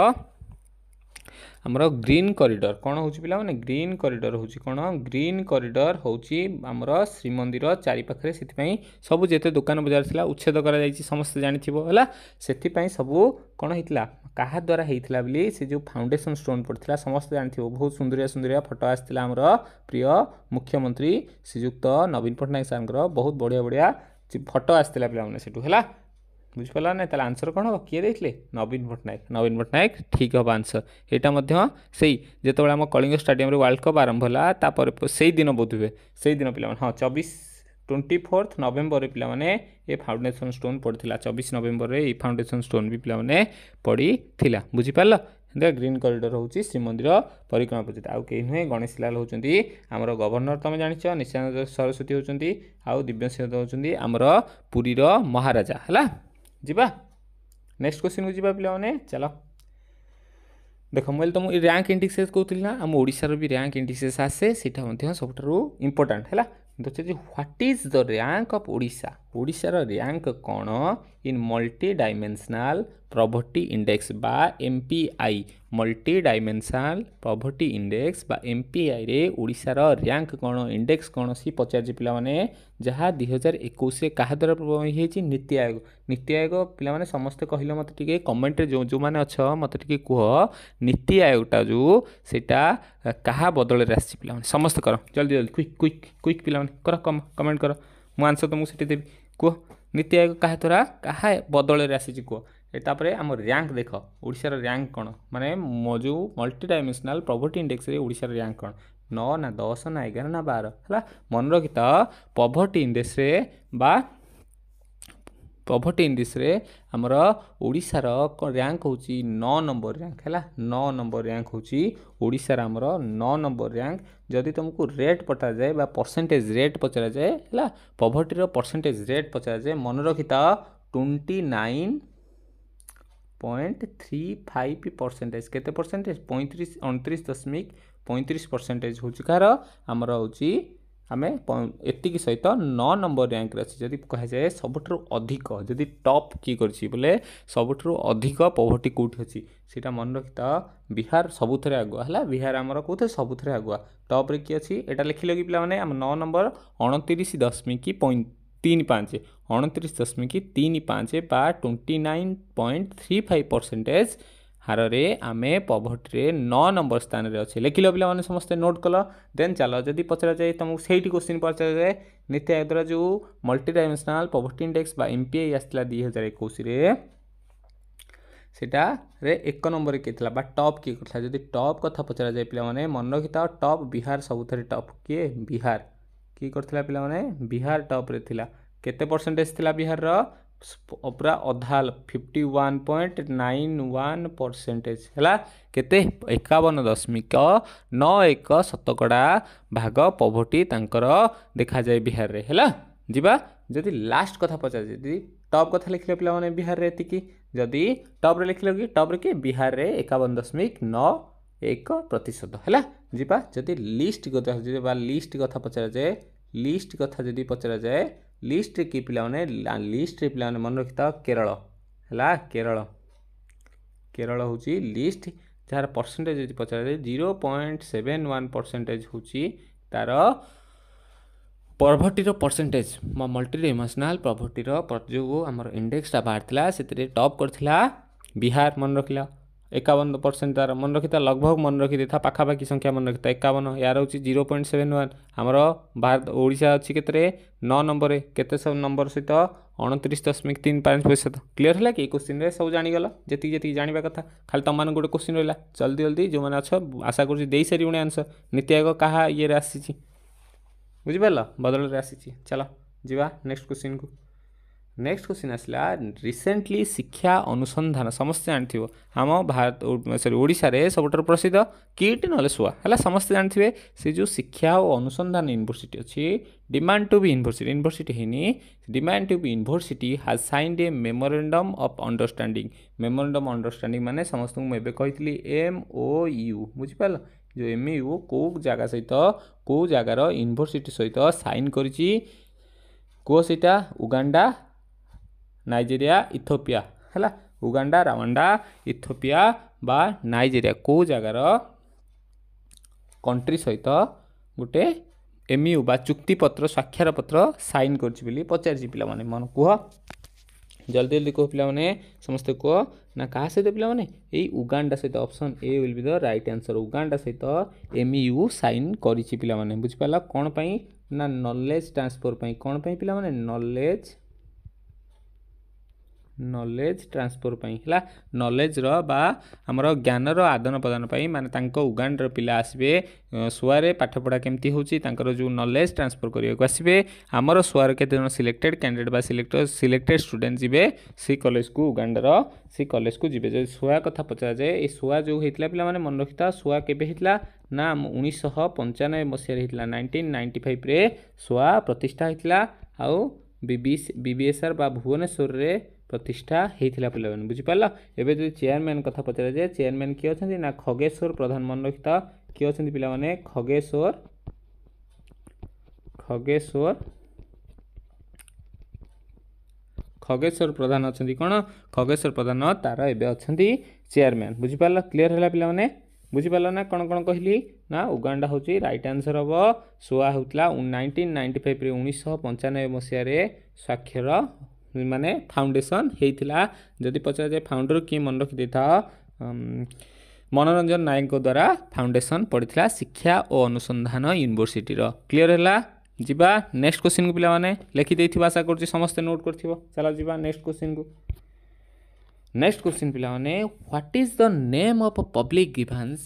S1: ଆମର ଗ୍ରୀନ୍ କରିଡ଼ର କ'ଣ ହେଉଛି ପିଲାମାନେ ଗ୍ରୀନ୍ କରିଡ଼ର ହେଉଛି କ'ଣ ଗ୍ରୀନ୍ କରିଡ଼ର ହେଉଛି ଆମର ଶ୍ରୀମନ୍ଦିର ଚାରିପାଖରେ ସେଥିପାଇଁ ସବୁ ଯେତେ ଦୋକାନ ବଜାର ଥିଲା ଉଚ୍ଛେଦ କରାଯାଇଛି ସମସ୍ତେ ଜାଣିଥିବ ହେଲା ସେଥିପାଇଁ ସବୁ କ'ଣ ହେଇଥିଲା କାହା ଦ୍ୱାରା ହେଇଥିଲା ବୋଲି ସେ ଯେଉଁ ଫାଉଣ୍ଡେସନ୍ ଷ୍ଟୋନ୍ ପଡ଼ିଥିଲା ସମସ୍ତେ ଜାଣିଥିବ ବହୁତ ସୁନ୍ଦରିଆ ସୁନ୍ଦରିଆ ଫଟୋ ଆସିଥିଲା ଆମର ପ୍ରିୟ ମୁଖ୍ୟମନ୍ତ୍ରୀ ଶ୍ରୀଯୁକ୍ତ ନବୀନ ପଟ୍ଟନାୟକ ସାର୍ଙ୍କର ବହୁତ ବଢ଼ିଆ ବଢ଼ିଆ ଫଟୋ ଆସିଥିଲା ପିଲାମାନେ ସେଠୁ ହେଲା ବୁଝିପାରିଲା ନାହିଁ ତାହେଲେ ଆନ୍ସର୍ କ'ଣ ହେବ କିଏ ଦେଇଥିଲେ ନବୀନ ପଟ୍ଟନାୟକ ନବୀନ ପଟ୍ଟନାୟକ ଠିକ୍ ହେବ ଆନ୍ସର୍ ଏଇଟା ମଧ୍ୟ ସେଇ ଯେତେବେଳେ ଆମ କଳିଙ୍ଗ ଷ୍ଟାଡିୟମରେ ୱାର୍ଲଡ କପ୍ ଆରମ୍ଭ ହେଲା ତାପରେ ସେଇଦିନ ବୋଧ ହୁଏ ସେଇଦିନ ପିଲାମାନେ ହଁ ଚବିଶ ଟ୍ୱେଣ୍ଟି ଫୋର୍ଥ ନଭେମ୍ବରରେ ପିଲାମାନେ ଏ ଫାଉଣ୍ଡେସନ ଷ୍ଟୋନ୍ ପଡ଼ିଥିଲା ଚବିଶ ନଭେମ୍ବରରେ ଏଇ ଫାଉଣ୍ଡେସନ ଷ୍ଟୋନ୍ ବି ପିଲାମାନେ ପଡ଼ିଥିଲା ବୁଝିପାରିଲ ଦେଖ ଗ୍ରୀନ୍ କରିଡ଼ର ହେଉଛି ଶ୍ରୀମନ୍ଦିର ପରିକ୍ରମା ପୂଜିତ ଆଉ କେହି ନୁହେଁ ଗଣେଶ ଲାଲ ହେଉଛନ୍ତି ଆମର ଗଭର୍ଣ୍ଣର ତମେ ଜାଣିଛ ନିଶାନନ୍ଦ ସରସ୍ୱତୀ ହେଉଛନ୍ତି ଆଉ ଦିବ୍ୟସିଂହ ହେଉଛନ୍ତି ଆମର ପୁରୀର ମହାରାଜା ହେଲା जीबा नेक्स्ट क्वेश्चन को जीबा पिलाने चलो देख मुझे तो मुझे रैंक इंडेक्सेस कहती ना आम ओडार भी रैंक इंडेक्सेस आसे से सब इंपोर्टाट है what is the rank of Odisha ଓଡ଼ିଶାର ର୍ୟାଙ୍କ କ'ଣ in multi dimensional poverty index ବା M P I multi dimensional poverty index ବା ଏମ୍ ପି ଆଇରେ ଓଡ଼ିଶାର ର୍ୟାଙ୍କ କ'ଣ ଇଣ୍ଡେକ୍ସ କ'ଣ ସିଏ ପଚାରିଛି ପିଲାମାନେ ଯାହା ଦୁଇ ହଜାର ଏକୋଇଶରେ କାହା ଦ୍ୱାରା ହେଇଛି ନୀତି ଆୟୋଗ ନୀତି ଆୟୋଗ ପିଲାମାନେ ସମସ୍ତେ କହିଲେ ମୋତେ ଟିକେ କମେଣ୍ଟରେ ଯେଉଁ ଯେଉଁମାନେ ଅଛ ମୋତେ ଟିକେ କୁହ ନୀତି ଆୟୋଗଟା ଯେଉଁ ସେଇଟା କାହା ବଦଳରେ ଆସିଛି ପିଲାମାନେ ସମସ୍ତେ କର ଜଲ୍ଦି ଜଲ୍ଦି କ୍ୱିକ୍ କ୍ୱିକ୍ କ୍ୱିକ୍ ପିଲାମାନେ କର କମ କମେଣ୍ଟ କର ମୁଁ ଆନ୍ସର ତୁମକୁ ସେଠି ଦେବି କୁହ ନୀତି ଆୟୋଗ କାହା ଦ୍ୱାରା କାହା ବଦଳରେ ଆସିଛି କୁହ ତାପରେ ଆମ ର୍ୟାଙ୍କ ଦେଖ ଓଡ଼ିଶାର ର୍ୟାଙ୍କ କ'ଣ ମାନେ ଯେଉଁ ମଲ୍ଟି ଡାଇମେନ୍ସନାଲ୍ ପ୍ରଭର୍ଟି ଇଣ୍ଡେକ୍ସରେ ଓଡ଼ିଶାର ର୍ୟାଙ୍କ କ'ଣ ନଅ ନା ଦଶ ନା ଏଗାର ନା ବାର ହେଲା ମନେ ରଖିଥାଅ ପଭର୍ଟି ଇଣ୍ଡେକ୍ସରେ ବା ପଭର୍ଟି ଇଣ୍ଡିକ୍ସରେ ଆମର ଓଡ଼ିଶାର ର୍ୟାଙ୍କ ହେଉଛି ନଅ ନମ୍ବର ର୍ୟାଙ୍କ ହେଲା ନଅ ନମ୍ବର ର୍ୟାଙ୍କ ହେଉଛି ଓଡ଼ିଶାର ଆମର ନଅ ନମ୍ବର ର୍ୟାଙ୍କ ଯଦି ତୁମକୁ ରେଟ୍ ପଚରାଯାଏ ବା ପରସେଣ୍ଟେଜ୍ ରେଟ୍ ପଚରାଯାଏ ହେଲା ପଭର୍ଟିର ପରସେଣ୍ଟେଜ୍ ରେଟ୍ ପଚରାଯାଏ ମନେ ରଖିଥା twenty nine point three five percentage କେତେ ପରସେଣ୍ଟେଜ୍ ପଇଁତିରିଶ ଅଣତିରିଶ ଦଶମିକ ପଇଁତିରିଶ ପରସେଣ୍ଟେଜ୍ ହେଉଛି କାହାର ଆମର ହେଉଛି ଆମେ ଏତିକି ସହିତ ନଅ ନମ୍ବର ର୍ୟାଙ୍କରେ ଅଛି ଯଦି କୁହାଯାଏ ସବୁଠାରୁ ଅଧିକ ଯଦି ଟପ୍ କି କରିଛି ବୋଲେ ସବୁଠାରୁ ଅଧିକ ପଭର୍ଟି କେଉଁଠି ଅଛି ସେଇଟା ମନେ ରଖିଥା ବିହାର ସବୁଥିରେ ଆଗୁଆ ହେଲା ବିହାର ଆମର କେଉଁଥିରେ ସବୁଥିରେ ଆଗୁଆ ଟପ୍ରେ କିଏ ଅଛି ଏଇଟା ଲେଖିଲ କି ପିଲାମାନେ ଆମ ନଅ ନମ୍ବର ଅଣତିରିଶ ଦଶମିକ ତିନି ପାଞ୍ଚ ଅଣତିରିଶ ଦଶମିକ ତିନି ପାଞ୍ଚ ବା twenty nine point three five percentage ହାରରେ ଆମେ ପଭର୍ଟିରେ ନଅ ନମ୍ବର ସ୍ଥାନରେ ଅଛି ଲେଖିଲ ପିଲାମାନେ ସମସ୍ତେ ନୋଟ୍ କଲ ଦେନ୍ ଚାଲ ଯଦି ପଚରାଯାଏ ତୁମକୁ ସେଇଠି କୋଶ୍ଚିନ୍ ପଚରାଯାଏ ନୀତି ଆୟୋଗ ଦ୍ୱାରା ଯେଉଁ ମଲ୍ଟି ଡାଇମେନ୍ସନାଲ୍ ପଭର୍ଟି ଇଣ୍ଡେକ୍ସ ବା ଏମ୍ ପି ଆଇ ଆସିଥିଲା ଦୁଇ ହଜାର ଏକୋଇଶରେ ସେଟାରେ ଏକ ନମ୍ବରରେ କିଏ ଥିଲା ବା ଟପ୍ କିଏ କରିଥିଲା ଯଦି ଟପ୍ କଥା ପଚରାଯାଏ ପିଲାମାନେ ମନେ ରଖିଥାଅ ଟପ୍ ବିହାର ସବୁଥିରେ ଟପ୍ କିଏ ବିହାର କିଏ କରିଥିଲା ପିଲାମାନେ ବିହାର ଟପ୍ରେ ଥିଲା କେତେ ପରସେଣ୍ଟେଜ୍ ଥିଲା ବିହାରର ପୁରା ଅଧା fifty one point nine one percentage ହେଲା କେତେ ଏକାବନ ଦଶମିକ ନଅ ଏକ ଶତକଡ଼ା ଭାଗ ପଭର୍ଟି ତାଙ୍କର ଦେଖାଯାଏ ବିହାରରେ ହେଲା ଯିବା ଯଦି ଲାଷ୍ଟ କଥା ପଚାରେ ଯଦି ଟପ୍ କଥା ଲେଖିଲେ ପିଲାମାନେ ବିହାରରେ ଏତିକି ଯଦି ଟପ୍ରେ ଲେଖିଲ କି ଟପ୍ରେ କି ବିହାରରେ ଏକାବନ ଦଶମିକ ନଅ ଏକ ପ୍ରତିଶତ ହେଲା ଯିବା ଯଦି ଲିଷ୍ଟ କଥା ବା ଲିଷ୍ଟ କଥା ପଚରାଯାଏ ଲିଷ୍ଟ କଥା ଯଦି ପଚରାଯାଏ ଲିଷ୍ଟରେ କି ପିଲାମାନେ ଲିଷ୍ଟରେ ପିଲାମାନେ ମନେ ରଖିଥାଅ କେରଳ ହେଲା କେରଳ କେରଳ ହେଉଛି ଲିଷ୍ଟ ଯାହାର ପରସେଣ୍ଟେଜ୍ ଯଦି ପଚରାଯାଏ zero point seven one percentage ହେଉଛି ତା'ର ପର୍ଭର୍ଟିର ପରସେଣ୍ଟେଜ୍ ମଲ୍ଟିର ଇମୋସନାଲ୍ ପର୍ଭର୍ଟିର ଯେଉଁ ଆମର ଇଣ୍ଡେକ୍ସଟା ବାହାରିଥିଲା ସେଥିରେ ଟପ୍ କରିଥିଲା ବିହାର ମନେ ରଖିଲା एकवन परसेंट तार मन रखी था लगभग मन रखी था पाखापाखी संख्या मन रखी था एकवन यार हूँ जीरो पॉइंट सेवेन वन आमर भारत ओडा अच्छी के नौ नंबर केत नंबर सहित अणतीस दशमिक तीन पाँच प्रतिशत क्लीयर है कि क्वेश्चन में सब जानगल जी जी जानवा कथ खाली तुम गोटे क्वेश्चन रहा जल्दी जल्दी जो मैंने अच्छ आशा कर सारे आंसर नीति आयोग क्या ईर आसी बुझिपार बदल आसी चल जा नेक्स्ट क्वेश्चन को ନେକ୍ସଟ କ୍ୱେଶ୍ଚିନ୍ ଆସିଲା ରିସେଣ୍ଟଲି ଶିକ୍ଷା ଅନୁସନ୍ଧାନ ସମସ୍ତେ ଜାଣିଥିବ ଆମ ଭାରତ ସରି ଓଡ଼ିଶାରେ ସବୁଠାରୁ ପ୍ରସିଦ୍ଧ କିଟ୍ ନହେଲେ ଶୁଆ ହେଲା ସମସ୍ତେ ଜାଣିଥିବେ ସେ ଯେଉଁ ଶିକ୍ଷା ଓ ଅନୁସନ୍ଧାନ ୟୁନିଭର୍ସିଟି ଅଛି deemed to be university university ହେଇନି deemed to be university has sign a memorandum of understanding memorandum understanding ମାନେ ସମସ୍ତଙ୍କୁ ମୁଁ ଏବେ କହିଥିଲି ଏମ୍ ଓ ୟୁ ବୁଝିପାରିଲ ଯେଉଁ ଏମ୍ ୟୁ କେଉଁ ଜାଗା ସହିତ କେଉଁ ଜାଗାର ୟୁନିଭର୍ସିଟି ସହିତ ସାଇନ୍ କରିଛି କେଉଁ ସେଇଟା ଉଗାଣ୍ଡା ନାଇଜେରିଆ ଇଥୋପିଆ ହେଲା ଉଗାଣ୍ଡା ରାୱାଣ୍ଡା ଇଥୋପିଆ ବା ନାଇଜେରିଆ କେଉଁ ଜାଗାର କଣ୍ଟ୍ରି ସହିତ ଗୋଟେ ଏମ୍ୟୁ ବା ଚୁକ୍ତିପତ୍ର ସ୍ୱାକ୍ଷରପତ୍ର ସାଇନ୍ କରିଛି ବୋଲି ପଚାରିଛି ପିଲାମାନେ ମନ କୁହ ଜଲ୍ଦି ଜଲ୍ଦି କୁହ ପିଲାମାନେ ସମସ୍ତେ କୁହ ନା କାହା ସହିତ ପିଲାମାନେ ଏଇ ଉଗାଣ୍ଡା ସହିତ option A will be the right answer Uganda ସହିତ ଏମ୍ୟୁ ସାଇନ୍ କରିଛି ପିଲାମାନେ ବୁଝିପାରିଲା କ'ଣ ପାଇଁ ନା ନଲେଜ୍ ଟ୍ରାନ୍ସଫର୍ ପାଇଁ କ'ଣ ପାଇଁ ପିଲାମାନେ ନଲେଜ୍ ନଲେଜ୍ ଟ୍ରାନ୍ସଫର୍ ପାଇଁ ହେଲା ନଲେଜ୍ର ବା ଆମର ଜ୍ଞାନର ଆଦାନ ପ୍ରଦାନ ପାଇଁ ମାନେ ତାଙ୍କ ଉଗାଣ୍ଡର ପିଲା ଆସିବେ ଶୁଆରେ ପାଠପଢ଼ା କେମିତି ହେଉଛି ତାଙ୍କର ଯେଉଁ ନଲେଜ୍ ଟ୍ରାନ୍ସଫର୍ କରିବାକୁ ଆସିବେ ଆମର ଶୁଆର କେତେଜଣ ସିଲେକ୍ଟେଡ଼୍ କ୍ୟାଣ୍ଡିଡ଼େଟ୍ ବା ସିଲେକ୍ଟର ସିଲେକ୍ଟେଡ଼୍ ଷ୍ଟୁଡ଼େଣ୍ଟ ଯିବେ ସେଇ କଲେଜକୁ ଉଗାଣ୍ଡର ସେଇ କଲେଜକୁ ଯିବେ ଯଦି ଶୁଆ କଥା ପଚରାଯାଏ ଏ ଶୁଆ ଯେଉଁ ହେଇଥିଲା ପିଲାମାନେ ମନେ ରଖିଥା ଶୁଆ କେବେ ହେଇଥିଲା ନା ଉଣେଇଶହ ପଞ୍ଚାନବେ ମସିହାରେ ହେଇଥିଲା ନାଇଣ୍ଟିନ୍ ନାଇଣ୍ଟି ଫାଇଭ୍ରେ ଶୁଆ ପ୍ରତିଷ୍ଠା ହେଇଥିଲା ଆଉ ବିବି ବିବିଏସ୍ଆର୍ ବା ଭୁବନେଶ୍ୱରରେ ପ୍ରତିଷ୍ଠା ହୋଇଥିଲା ପିଲାମାନେ ବୁଝିପାରିଲ ଏବେ ଯଦି ଚେୟାରମ୍ୟାନ୍ କଥା ପଚରାଯାଏ ଚେୟାରମ୍ୟାନ୍ କିଏ ଅଛନ୍ତି ନା ଖଗେଶ୍ୱର ପ୍ରଧାନ ମନେ ରଖିଥାଅ କିଏ ଅଛନ୍ତି ପିଲାମାନେ ଖଗେଶ୍ୱର ଖଗେଶ୍ୱର ଖଗେଶ୍ୱର ପ୍ରଧାନ ଅଛନ୍ତି କ'ଣ ଖଗେଶ୍ୱର ପ୍ରଧାନ ତା'ର ଏବେ ଅଛନ୍ତି ଚେୟାରମ୍ୟାନ୍ ବୁଝିପାରିଲ କ୍ଲିଅର୍ ହେଲା ପିଲାମାନେ ବୁଝିପାରିଲ ନା କ'ଣ କ'ଣ କହିଲି ନା ଉଗାଣ୍ଡା ହେଉଛି ରାଇଟ୍ ଆନ୍ସର୍ ହେବ ଶୋଆ ହେଉଥିଲା ନାଇଣ୍ଟିନ୍ ନାଇଣ୍ଟି ଫାଇଭ୍ରେ ଉଣେଇଶହ ପଞ୍ଚାନବେ ମସିହାରେ ସ୍ୱାକ୍ଷର ମାନେ ଫାଉଣ୍ଡେସନ୍ ହେଇଥିଲା ଯଦି ପଚରାଯାଏ ଫାଉଣ୍ଡର କିଏ ମନେ ରଖିଦେଇଥାଅ ମନୋରଞ୍ଜନ ନାୟକଙ୍କ ଦ୍ୱାରା ଫାଉଣ୍ଡେସନ୍ ପଡ଼ିଥିଲା ଶିକ୍ଷା ଓ ଅନୁସନ୍ଧାନ ୟୁନିଭର୍ସିଟିର କ୍ଲିଅର୍ ହେଲା ଯିବା ନେକ୍ସଟ କୋଶ୍ଚିନ୍କୁ ପିଲାମାନେ ଲେଖିଦେଇଥିବା ଆଶା କରୁଛି ସମସ୍ତେ ନୋଟ୍ କରିଥିବ ଚାଲ ଯିବା ନେକ୍ସଟ କୋଶ୍ଚିନ୍କୁ ନେକ୍ସଟ କୋଶ୍ଚିନ୍ ପିଲାମାନେ what is the name of a public grievance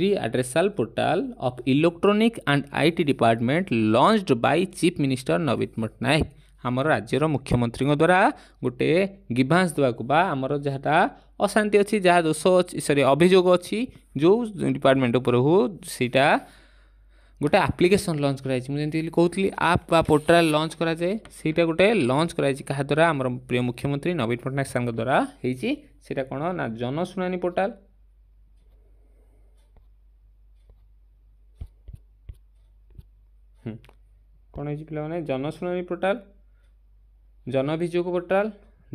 S1: readdressal portal of electronic and IT department launched by Chief Minister Navit Patnaik. आम राज्यर मुख्यमंत्री द्वारा गोटे गिभांस देवाकूर जहाँटा अशांति अच्छी जहाँ दोष अच्छी सरी अभोग अच्छी जो डिपार्टमेंट उपर हो गोटे आप्लिकेसन लंच करी कहती आप पोर्टाल लंच कराए सहीटा गोटे लंच कराद्वारा आम प्रिय मुख्यमंत्री नवीन पट्टनायक सार द्वारा होता कौन ना जनशुना पोर्टाल कौन हो पे जनशुना portal Janabhijog portal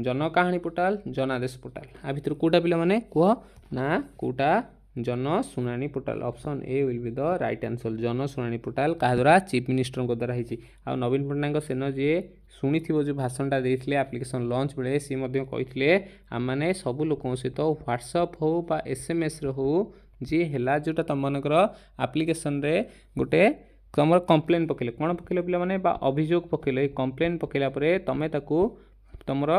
S1: Janakahani portal Janadesh portal ଆ ଭିତରୁ କେଉଁଟା ପିଲାମାନେ କୁହ ନା କେଉଁଟା Janasunani portal option A will be the right answer Janasunani portal କାହାଦ୍ୱାରା ଚିଫ୍ ମିନିଷ୍ଟରଙ୍କ ଦ୍ୱାରା ହେଇଛି ଆଉ ନବୀନ ପଟ୍ଟନାୟକ ସେନ ଯିଏ ଶୁଣିଥିବ ଯେଉଁ ଭାଷଣଟା ଦେଇଥିଲେ ଆପ୍ଲିକେସନ୍ ଲଞ୍ଚ ବେଳେ ସିଏ ମଧ୍ୟ କହିଥିଲେ ଆମମାନେ ସବୁ ଲୋକଙ୍କ ସହିତ ହ୍ୱାଟ୍ସଅପ୍ ହେଉ ବା ଏସ୍ଏମ୍ଏସ୍ରେ ହେଉ ଯିଏ ହେଲା ଯେଉଁଟା ତୁମମାନଙ୍କର ଆପ୍ଲିକେସନ୍ରେ ଗୋଟେ ତୁମର କମ୍ପ୍ଲେନ୍ ପକାଇଲେ କ'ଣ ପକାଇଲେ ପିଲାମାନେ ବା ଅଭିଯୋଗ ପକାଇଲେ ଏ କମ୍ପ୍ଲେନ୍ ପକାଇଲା ପରେ ତୁମେ ତାକୁ ତୁମର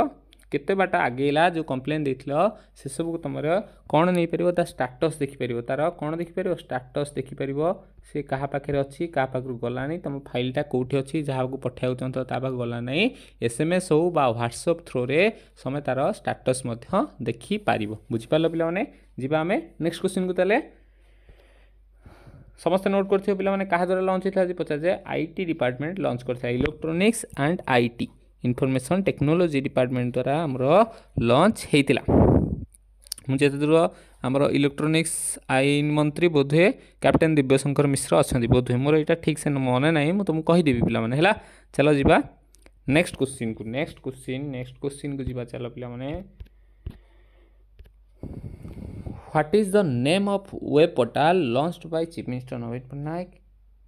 S1: କେତେ ବାଟ ଆଗେଇଲା ଯେଉଁ କମ୍ପ୍ଲେନ୍ ଦେଇଥିଲ ସେସବୁକୁ ତୁମର କ'ଣ ନେଇପାରିବ ତା ଷ୍ଟାଟସ୍ ଦେଖିପାରିବ ତା'ର କ'ଣ ଦେଖିପାରିବ ଷ୍ଟାଟସ୍ ଦେଖିପାରିବ ସେ କାହା ପାଖରେ ଅଛି କାହା ପାଖରୁ ଗଲାଣି ତୁମ ଫାଇଲ୍ଟା କେଉଁଠି ଅଛି ଯାହାକୁ ପଠାଇବାକୁ ଚାହୁଁଥିବ ତା ପାଖକୁ ଗଲା ନାହିଁ ଏସ୍ ଏମ୍ ଏସ୍ ହେଉ ବା ହ୍ୱାଟ୍ସଅପ୍ ଥ୍ରୋରେ ତୁମେ ତା'ର ଷ୍ଟାଟସ୍ ମଧ୍ୟ ଦେଖିପାରିବ ବୁଝିପାରିଲ ପିଲାମାନେ ଯିବା ଆମେ ନେକ୍ସଟ କ୍ୱେଶ୍ଚିନ୍କୁ ତାହେଲେ ସମସ୍ତେ ନୋଟ୍ କରିଥିବ ପିଲାମାନେ କାହା ଦ୍ୱାରା ଲଞ୍ଚ ହୋଇଥିଲା ଆଜି ପଚାରାଯାଏ ଆଇ ଟି ଡିପାର୍ଟମେଣ୍ଟ ଲଞ୍ଚ କରିଥିଲା electronics and I T information technology department ଦ୍ୱାରା ଆମର ଲଞ୍ଚ ହେଇଥିଲା ମୁଁ ଯେତେ ଦୂର ଆମର ଇଲେକ୍ଟ୍ରୋନିକ୍ସ ଆଇନ ମନ୍ତ୍ରୀ ବୋଧହୁଏ କ୍ୟାପ୍ଟେନ୍ ଦିବ୍ୟଶଙ୍କର ମିଶ୍ର ଅଛନ୍ତି ବୋଧହୁଏ ମୋର ଏଇଟା ଠିକ୍ ସେ ମନେ ନାହିଁ ମୁଁ ତୁମକୁ କହିଦେବି ପିଲାମାନେ ହେଲା ଚାଲ ଯିବା ନେକ୍ସଟ କୋଶ୍ଚିନ୍କୁ ନେକ୍ସଟ କୋଶ୍ଚିନ୍ ନେକ୍ସଟ କୋଶ୍ଚିନ୍କୁ ଯିବା ଚାଲ ପିଲାମାନେ what is the name of web portal launch by chief minister ନବୀନ ପଟ୍ଟନାୟକ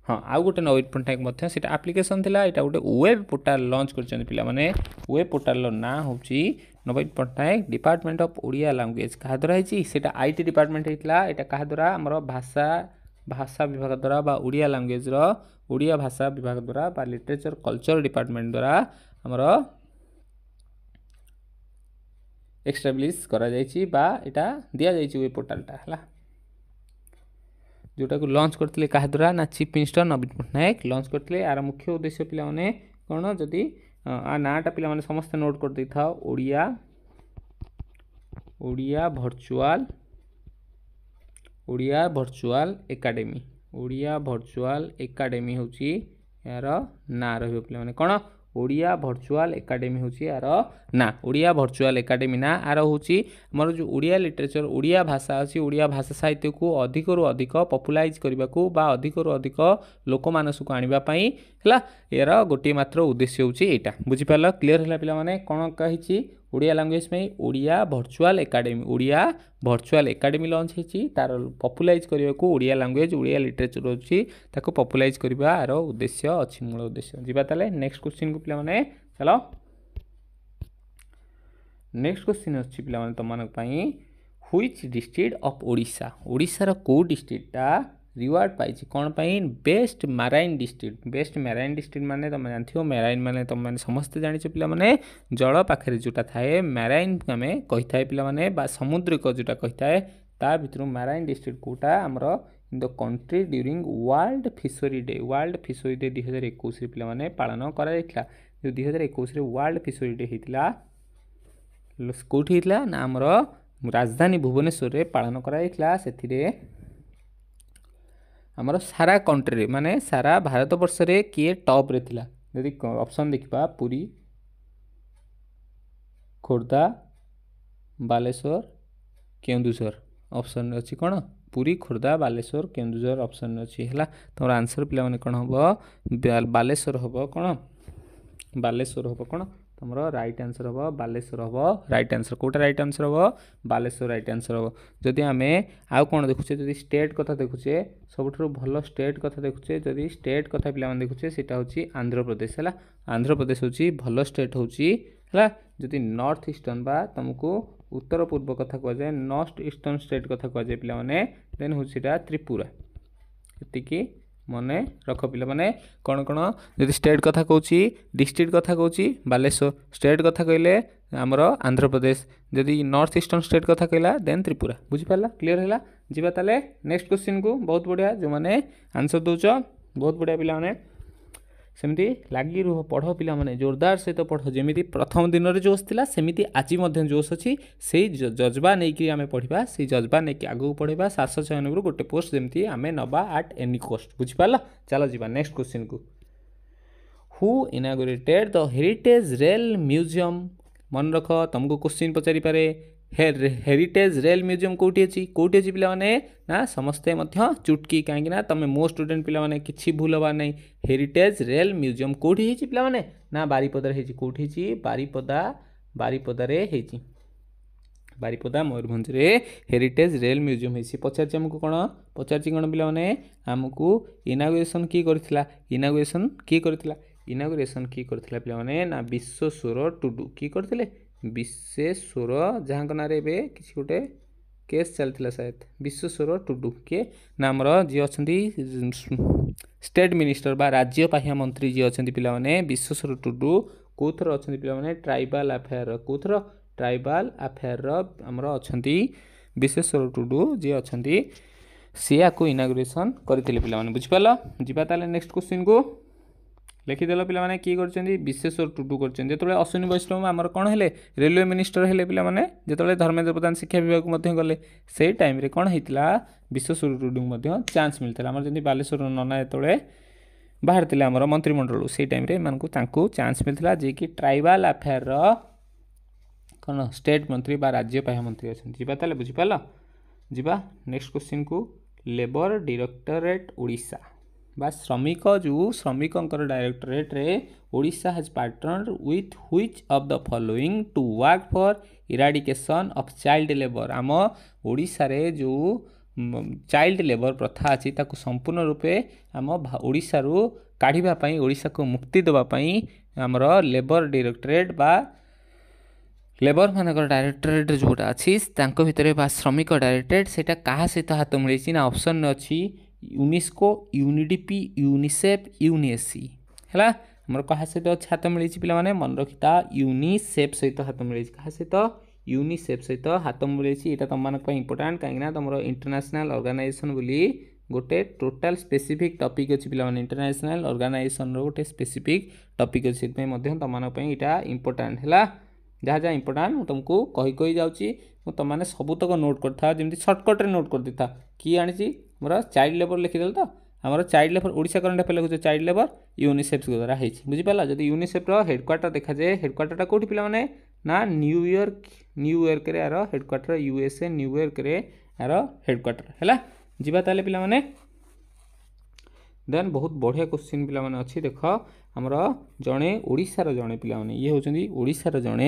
S1: ହଁ ଆଉ ଗୋଟେ ନବୀନ ପଟ୍ଟନାୟକ ମଧ୍ୟ ସେଇଟା ଆପ୍ଲିକେସନ୍ ଥିଲା ଏଇଟା ଗୋଟେ ୱେବ୍ ପୋର୍ଟାଲ୍ ଲଞ୍ଚ କରିଛନ୍ତି ପିଲାମାନେ ୱେବ୍ ପୋର୍ଟାଲ୍ର ନାଁ ହେଉଛି ନବୀନ Patnaik department of Odia language କାହା ଦ୍ୱାରା ହେଇଛି ସେଇଟା ଆଇ ଟି ଡିପାର୍ଟମେଣ୍ଟ ହେଇଥିଲା ଏଇଟା କାହା ଦ୍ୱାରା ଆମର ଭାଷା ଭାଷା ବିଭାଗ ଦ୍ୱାରା ବା ଓଡ଼ିଆ ଲାଙ୍ଗୁଏଜ୍ର ଓଡ଼ିଆ ଭାଷା ବିଭାଗ ଦ୍ୱାରା ବା ଲିଟରେଚର୍ କଲଚର୍ ଡିପାର୍ଟମେଣ୍ଟ ଦ୍ୱାରା ଆମର ଏକ୍ସଟାବ୍ଲିଶ୍ କରାଯାଇଛି ବା ଏଇଟା ଦିଆଯାଇଛି ୱେବ୍ ପୋର୍ଟାଲ୍ଟା ହେଲା ଯେଉଁଟାକୁ ଲଞ୍ଚ କରିଥିଲେ କାହା ଦ୍ୱାରା ନା ଚିଫ୍ ମିନିଷ୍ଟର ନବୀନ ପଟ୍ଟନାୟକ ଲଞ୍ଚ କରିଥିଲେ ଏହାର ମୁଖ୍ୟ ଉଦ୍ଦେଶ୍ୟ ପିଲାମାନେ କ'ଣ ଯଦି ଆ ନାଁଟା ପିଲାମାନେ ସମସ୍ତେ ନୋଟ୍ କରିଦେଇଥାଅ Odia Odia virtual Odia virtual academy Odia virtual academy ହେଉଛି ଏହାର ନାଁ ରହିବ ପିଲାମାନେ କ'ଣ ଓଡ଼ିଆ ଭର୍ଚୁଆଲ୍ ଏକାଡେମୀ ହେଉଛି ଆର ନା ଓଡ଼ିଆ ଭର୍ଚୁଆଲ୍ ଏକାଡେମୀ ନା ଆର ହେଉଛି ଆମର ଯେଉଁ ଓଡ଼ିଆ ଲିଟରେଚର ଓଡ଼ିଆ ଭାଷା ଅଛି ଓଡ଼ିଆ ଭାଷା ସାହିତ୍ୟକୁ ଅଧିକରୁ ଅଧିକ ପପୁଲାଇଜ୍ କରିବାକୁ ବା ଅଧିକରୁ ଅଧିକ ଲୋକମାନସକୁ ଆଣିବା ପାଇଁ ହେଲା ଏହାର ଗୋଟିଏ ମାତ୍ର ଉଦ୍ଦେଶ୍ୟ ହେଉଛି ଏଇଟା ବୁଝିପାରିଲ କ୍ଲିଅର ହେଲା ପିଲାମାନେ କ'ଣ କହିଛି ଓଡ଼ିଆ ଲାଙ୍ଗୁଏଜ୍ ପାଇଁ Odia virtual academy Odia virtual academy launch ହେଇଛି ତା'ର ପପୁଲାଇଜ୍ କରିବାକୁ ଓଡ଼ିଆ ଲାଙ୍ଗୁଏଜ୍ ଓଡ଼ିଆ ଲିଟରେଚର୍ ଅଛି ତାକୁ ପପୁଲାଇଜ୍ କରିବା ଆର ଉଦ୍ଦେଶ୍ୟ ଅଛି ମୂଳ ଉଦ୍ଦେଶ୍ୟ ଯିବା ତାହେଲେ ନେକ୍ସଟ କୋଶ୍ଚିନ୍କୁ ପିଲାମାନେ ଚାଲ ନେକ୍ସଟ କୋଶ୍ଚିନ୍ ଅଛି ପିଲାମାନେ ତୁମମାନଙ୍କ ପାଇଁ হুইচ ডিস্ট্রিক্ট অফ ওড়িশা ওড়িশার কেউ ডিস্ট্রিক্টটা ରିୱାର୍ଡ଼ ପାଇଛି କ'ଣ ପାଇଁ best marine district best marine district ମାନେ ତୁମେ ଜାଣିଥିବ ମାରାଇନ୍ ମାନେ ତୁମେମାନେ ସମସ୍ତେ ଜାଣିଛ ପିଲାମାନେ ଜଳ ପାଖରେ ଯେଉଁଟା ଥାଏ ମାରାଇନ୍ ଆମେ କହିଥାଏ ପିଲାମାନେ ବା ସମୁଦ୍ରିକ ଯେଉଁଟା କହିଥାଏ ତା ଭିତରୁ ମାରାଇନ୍ ଡିଷ୍ଟ୍ରିକ୍ଟ କେଉଁଟା ଆମର in the country during world fishery day world fishery day ଦୁଇ ହଜାର ଏକୋଇଶରେ ପିଲାମାନେ ପାଳନ କରାଯାଇଥିଲା ଯେଉଁ ଦୁଇ ହଜାର ଏକୋଇଶରେ ୱାର୍ଲଡ ଫିସରୀ ଡେ ହେଇଥିଲା କେଉଁଠି ହେଇଥିଲା ନା ଆମର ରାଜଧାନୀ ଭୁବନେଶ୍ୱରରେ ପାଳନ କରାଯାଇଥିଲା ସେଥିରେ ଆମର ସାରା କଣ୍ଟ୍ରିରେ ମାନେ ସାରା ଭାରତବର୍ଷରେ କିଏ ଟପ୍ରେ ଥିଲା ଯଦି ଅପସନ୍ ଦେଖିବା ପୁରୀ ଖୋର୍ଦ୍ଧା ବାଲେଶ୍ୱର କେନ୍ଦୁଝର ଅପସନ୍ ଅଛି କ'ଣ ପୁରୀ ଖୋର୍ଦ୍ଧା ବାଲେଶ୍ୱର କେନ୍ଦୁଝର ଅପସନ୍ ଅଛି ହେଲା ତୁମର ଆନ୍ସର୍ ପିଲାମାନେ କ'ଣ ହେବ ବାଲେଶ୍ୱର ହେବ କ'ଣ ବାଲେଶ୍ୱର ହେବ କ'ଣ तुम रईट आंसर हम बालेश्वर हम रईट आंसर कौटा रईट आंसर हम बालेश्वर रईट आंसर हम जदि आम आउ कौन देखुचे जदि स्टेट कथा देखुचे ସବୁଠାରୁ ଭଲ ଷ୍ଟେଟ୍ କଥା ଦେଖୁଛେ ଯଦି ଷ୍ଟେଟ୍ କଥା ପିଲାମାନେ ଦେଖୁଛେ ସେଇଟା ହେଉଛି ଆନ୍ଧ୍ରପ୍ରଦେଶ ହେଲା ଆନ୍ଧ୍ରପ୍ରଦେଶ ହେଉଛି ଭଲ ଷ୍ଟେଟ୍ ହେଉଛି ହେଲା ଯଦି ନର୍ଥ ଇଷ୍ଟର୍ଣ୍ଣ ବା ତୁମକୁ ଉତ୍ତର ପୂର୍ବ କଥା କୁହାଯାଏ ନର୍ଥ ଇଷ୍ଟର୍ଣ୍ଣ ଷ୍ଟେଟ୍ କଥା କୁହାଯାଏ ପିଲାମାନେ ଦେନ୍ ହେଉଛି ସେଇଟା ତ୍ରିପୁରା ଏତିକି ମନେ ରଖ ପିଲାମାନେ କ'ଣ କ'ଣ ଯଦି ଷ୍ଟେଟ୍ କଥା କହୁଛି ଡିଷ୍ଟ୍ରିକ୍ଟ କଥା କହୁଛି ବାଲେଶ୍ୱର ଷ୍ଟେଟ୍ କଥା କହିଲେ ଆମର ଆନ୍ଧ୍ରପ୍ରଦେଶ ଯଦି ନର୍ଥ ଇଷ୍ଟର୍ଣ୍ଣ ଷ୍ଟେଟ୍ କଥା କହିଲା ଦେନ୍ ତ୍ରିପୁରା ବୁଝିପାରିଲା କ୍ଲିଅର୍ ହେଲା ଯିବା ତାହେଲେ ନେକ୍ସଟ କୋଶ୍ଚିନ୍କୁ ବହୁତ ବଢ଼ିଆ ଯେଉଁମାନେ ଆନ୍ସର୍ ଦେଉଛ ବହୁତ ବଢ଼ିଆ ପିଲାମାନେ ସେମିତି ଲାଗି ରୁହ ପଢ଼ ପିଲାମାନେ ଜୋରଦାର ସହିତ ପଢ଼ ଯେମିତି ପ୍ରଥମ ଦିନରେ ଜୋସ୍ ଥିଲା ସେମିତି ଆଜି ମଧ୍ୟ ଜୋସ୍ ଅଛି ସେଇ ଜଜ୍ବା ନେଇକି ଆମେ ପଢ଼ିବା ସେଇ ଜଜ୍ବା ନେଇକି ଆଗକୁ ପଢ଼ିବା ସାତଶହ ଛୟାନବେରୁ ଗୋଟେ ପୋଷ୍ଟ ଯେମିତି ଆମେ ନେବା ଆଟ୍ ଏନି କୋଷ୍ଟ ବୁଝିପାରିଲ ଚାଲ ଯିବା ନେକ୍ସଟ କ୍ୱେଶ୍ଚିନ୍କୁ who inaugurated the heritage rail museum ମନେ ରଖ ତୁମକୁ କୋଶ୍ଚିନ୍ ପଚାରିପାରେ ହେରିଟେଜ୍ ରେଲ୍ ମ୍ୟୁଜିୟମ୍ କେଉଁଠି ଅଛି କେଉଁଠି ଅଛି ପିଲାମାନେ ନା ସମସ୍ତେ ମଧ୍ୟ ଚୁଟକି କାହିଁକି ନା ତୁମେ ମୋ ଷ୍ଟୁଡେଣ୍ଟ ପିଲାମାନେ କିଛି ଭୁଲ ହେବାର ନାହିଁ ହେରିଟେଜ୍ ରେଲ୍ ମ୍ୟୁଜିୟମ୍ କେଉଁଠି ହେଇଛି ପିଲାମାନେ ନା ବାରିପଦାରେ ହେଇଛି କେଉଁଠି ହେଇଛି ବାରିପଦା ବାରିପଦାରେ ହେଇଛି ବାରିପଦା ମୟୂରଭଞ୍ଜରେ ହେରିଟେଜ୍ ରେଲ୍ ମ୍ୟୁଜିୟମ୍ ହେଇଛି ପଚାରିଛି ଆମକୁ କ'ଣ ପଚାରିଛି କ'ଣ ପିଲାମାନେ ଆମକୁ ଇନାଗୁରେସନ୍ କିଏ କରିଥିଲା ଇନାଗୁରେସନ୍ କିଏ କରିଥିଲା ଇନାଗୁରେସନ୍ କିଏ କରିଥିଲା ପିଲାମାନେ ନା ବିଶ୍ୱସ୍ୱର ଟୁଡୁ କିଏ କରିଥିଲେ ବିଶ୍ୱେଶ୍ୱର ଯାହାଙ୍କ ନାଁରେ ଏବେ କିଛି ଗୋଟେ କେସ୍ ଚାଲିଥିଲା ସାୟଦ ବିଶ୍ୱେଶ୍ୱର ଟୁଡୁ କିଏ ନା ଆମର ଯିଏ ଅଛନ୍ତି ଷ୍ଟେଟ୍ ମିନିଷ୍ଟର ବା ରାଜ୍ୟ ପାହ୍ୟା ମନ୍ତ୍ରୀ ଯିଏ ଅଛନ୍ତି ପିଲାମାନେ ବିଶ୍ୱେଶ୍ୱର ଟୁଡୁ କେଉଁଥର ଅଛନ୍ତି ପିଲାମାନେ ଟ୍ରାଇବାଲ୍ ଆଫେୟାର କେଉଁଥର ଟ୍ରାଇବାଲ୍ ଆଫେୟାରର ଆମର ଅଛନ୍ତି ବିଶ୍ୱେଶ୍ୱର ଟୁଡୁ ଯିଏ ଅଛନ୍ତି ସିଏ ଆକୁ ଇନାଗୁରେସନ୍ କରିଥିଲେ ପିଲାମାନେ ବୁଝିପାରିଲ ଯିବା ତାହେଲେ ନେକ୍ସଟ କୋଶ୍ଚିନ୍କୁ ଲେଖିଦେଲ ପିଲାମାନେ କି କରିଛନ୍ତି ବିଶେଶ୍ୱର ଟୁଟୁ କରିଛନ୍ତି ଯେତେବେଳେ ଅଶ୍ୱିନୀ ବୈଷ୍ଣବ ଆମର କ'ଣ ହେଲେ ରେଲୱେ ମିନିଷ୍ଟର ହେଲେ ପିଲାମାନେ ଯେତେବେଳେ ଧର୍ମେନ୍ଦ୍ର ପ୍ରଧାନ ଶିକ୍ଷା ବିଭାଗକୁ ମଧ୍ୟ ଗଲେ ସେଇ ଟାଇମ୍ରେ କ'ଣ ହେଇଥିଲା ବିଶ୍ୱେଶ୍ୱର ଟୁଡୁଙ୍କୁ ମଧ୍ୟ ଚାନ୍ସ ମିଳିଥିଲା ଆମର ଯେମିତି ବାଲେଶ୍ୱର ନନା ଯେତେବେଳେ ବାହାରିଥିଲେ ଆମର ମନ୍ତ୍ରିମଣ୍ଡଳରୁ ସେଇ ଟାଇମ୍ରେ ଏମାନଙ୍କୁ ତାଙ୍କୁ ଚାନ୍ସ ମିଳିଥିଲା ଯିଏକି ଟ୍ରାଇବାଲ୍ ଆଫେୟାର୍ର କ'ଣ ଷ୍ଟେଟ୍ ମନ୍ତ୍ରୀ ବା ରାଜ୍ୟପାହ୍ୟା ମନ୍ତ୍ରୀ ଅଛନ୍ତି ଯିବା ତାହେଲେ ବୁଝିପାରିଲ ଯିବା ନେକ୍ସଟ କୋଶ୍ଚିନ୍କୁ ଲେବର ଡିରେକ୍ଟୋରେଟ୍ ଓଡ଼ିଶା ବା ଶ୍ରମିକ ଯେଉଁ ଶ୍ରମିକଙ୍କର ଡାଇରେକ୍ଟୋରେଟ୍ରେ Odisha has partner with which of the following to work for eradication of child labour ଆମ ଓଡ଼ିଶାରେ ଯେଉଁ ଚାଇଲ୍ଡ ଲେବର୍ ପ୍ରଥା ଅଛି ତାକୁ ସମ୍ପୂର୍ଣ୍ଣ ରୂପେ ଆମ ଓଡ଼ିଶାରୁ କାଢ଼ିବା ପାଇଁ ଓଡ଼ିଶାକୁ ମୁକ୍ତି ଦେବା ପାଇଁ ଆମର ଲେବର୍ ଡାଇରେକ୍ଟୋରେଟ୍ ବା ଲେବର୍ମାନଙ୍କର ଡାଇରେକ୍ଟୋରେଟ୍ ଯେଉଁଟା ଅଛି ତାଙ୍କ ଭିତରେ ବା ଶ୍ରମିକ ଡାଇରେକ୍ଟୋରେଟ୍ ସେଇଟା କାହା ସହିତ ହାତ ମିଳେଇଛି ନା ଅପସନ୍ ଅଛି ୟୁନିସ୍କୋ ୟୁନିଡିପି ୟୁନିସେଫ୍ ୟୁନିଏସ୍ସି ହେଲା ଆମର କାହା ସହିତ ହାତ ମିଳିଛି ପିଲାମାନେ ମନେ ରଖିଥା ୟୁନିସେଫ୍ ସହିତ ହାତ ମିଳିଛି କାହା ସହିତ ୟୁନିସେଫ୍ ସହିତ ହାତ ମିଳିଛି ଏଇଟା ତୁମମାନଙ୍କ ପାଇଁ ଇମ୍ପୋର୍ଟାଣ୍ଟ କାହିଁକିନା ତୁମର ଇଣ୍ଟରନ୍ୟାସନାଲ୍ ଅର୍ଗାନାଇଜେସନ୍ ବୋଲି ଗୋଟେ ଟୋଟାଲ୍ ସ୍ପେସିଫିକ୍ ଟପିକ୍ ଅଛି ପିଲାମାନେ ଇଣ୍ଟରନ୍ୟାସନାଲ୍ ଅର୍ଗାନାଇଜେସନ୍ର ଗୋଟେ ସ୍ପେସିଫିକ୍ ଟପିକ୍ ଅଛି ସେଥିପାଇଁ ମଧ୍ୟ ତୁମମାନଙ୍କ ପାଇଁ ଏଇଟା ଇମ୍ପୋର୍ଟାଣ୍ଟ ହେଲା ଯାହା ଯାହା ଇମ୍ପୋର୍ଟାଣ୍ଟ ମୁଁ ତୁମକୁ କହି କହି ଯାଉଛି ମୁଁ ତୁମମାନେ ସବୁତକ ନୋଟ୍ କରିଥା ଯେମିତି ସର୍ଟକଟ୍ରେ ନୋଟ୍ କରିଦେଇଥା କିଏ ଆଣିଛି ଆମର ଚାଇଲ୍ଡ ଲେବର ଲେଖିଦେଲେ ତ ଆମର child labour Odisha current affair ଲେଖୁଛୁ ଚାଇଲ୍ଡ ଲେବର ୟୁନିସେଫ୍ ଦ୍ୱାରା ହେଇଛି ବୁଝିପାରିଲା ଯଦି ୟୁନିସେଫ୍ର ହେଡ଼କ୍ୱାର୍ଟର ଦେଖାଯାଏ ହେଡ଼କ୍ୱାର୍ଟରଟା କେଉଁଠି ପିଲାମାନେ ନା ନ୍ୟୁୟର୍କ ନ୍ୟୁୟର୍କରେ ଆର ହେଡ଼କ୍ୱାର୍ଟର ୟୁଏସ୍ଏ ନ୍ୟୁୟର୍କରେ ଆର ହେଡ଼କ୍ୱାର୍ଟର ହେଲା ଯିବା ତାହେଲେ ପିଲାମାନେ ଦେନ୍ ବହୁତ ବଢ଼ିଆ କୋଶ୍ଚିନ୍ ପିଲାମାନେ ଅଛି ଦେଖ ଆମର ଜଣେ ଓଡ଼ିଶାର ଜଣେ ପିଲାମାନେ ଇଏ ହେଉଛନ୍ତି ଓଡ଼ିଶାର ଜଣେ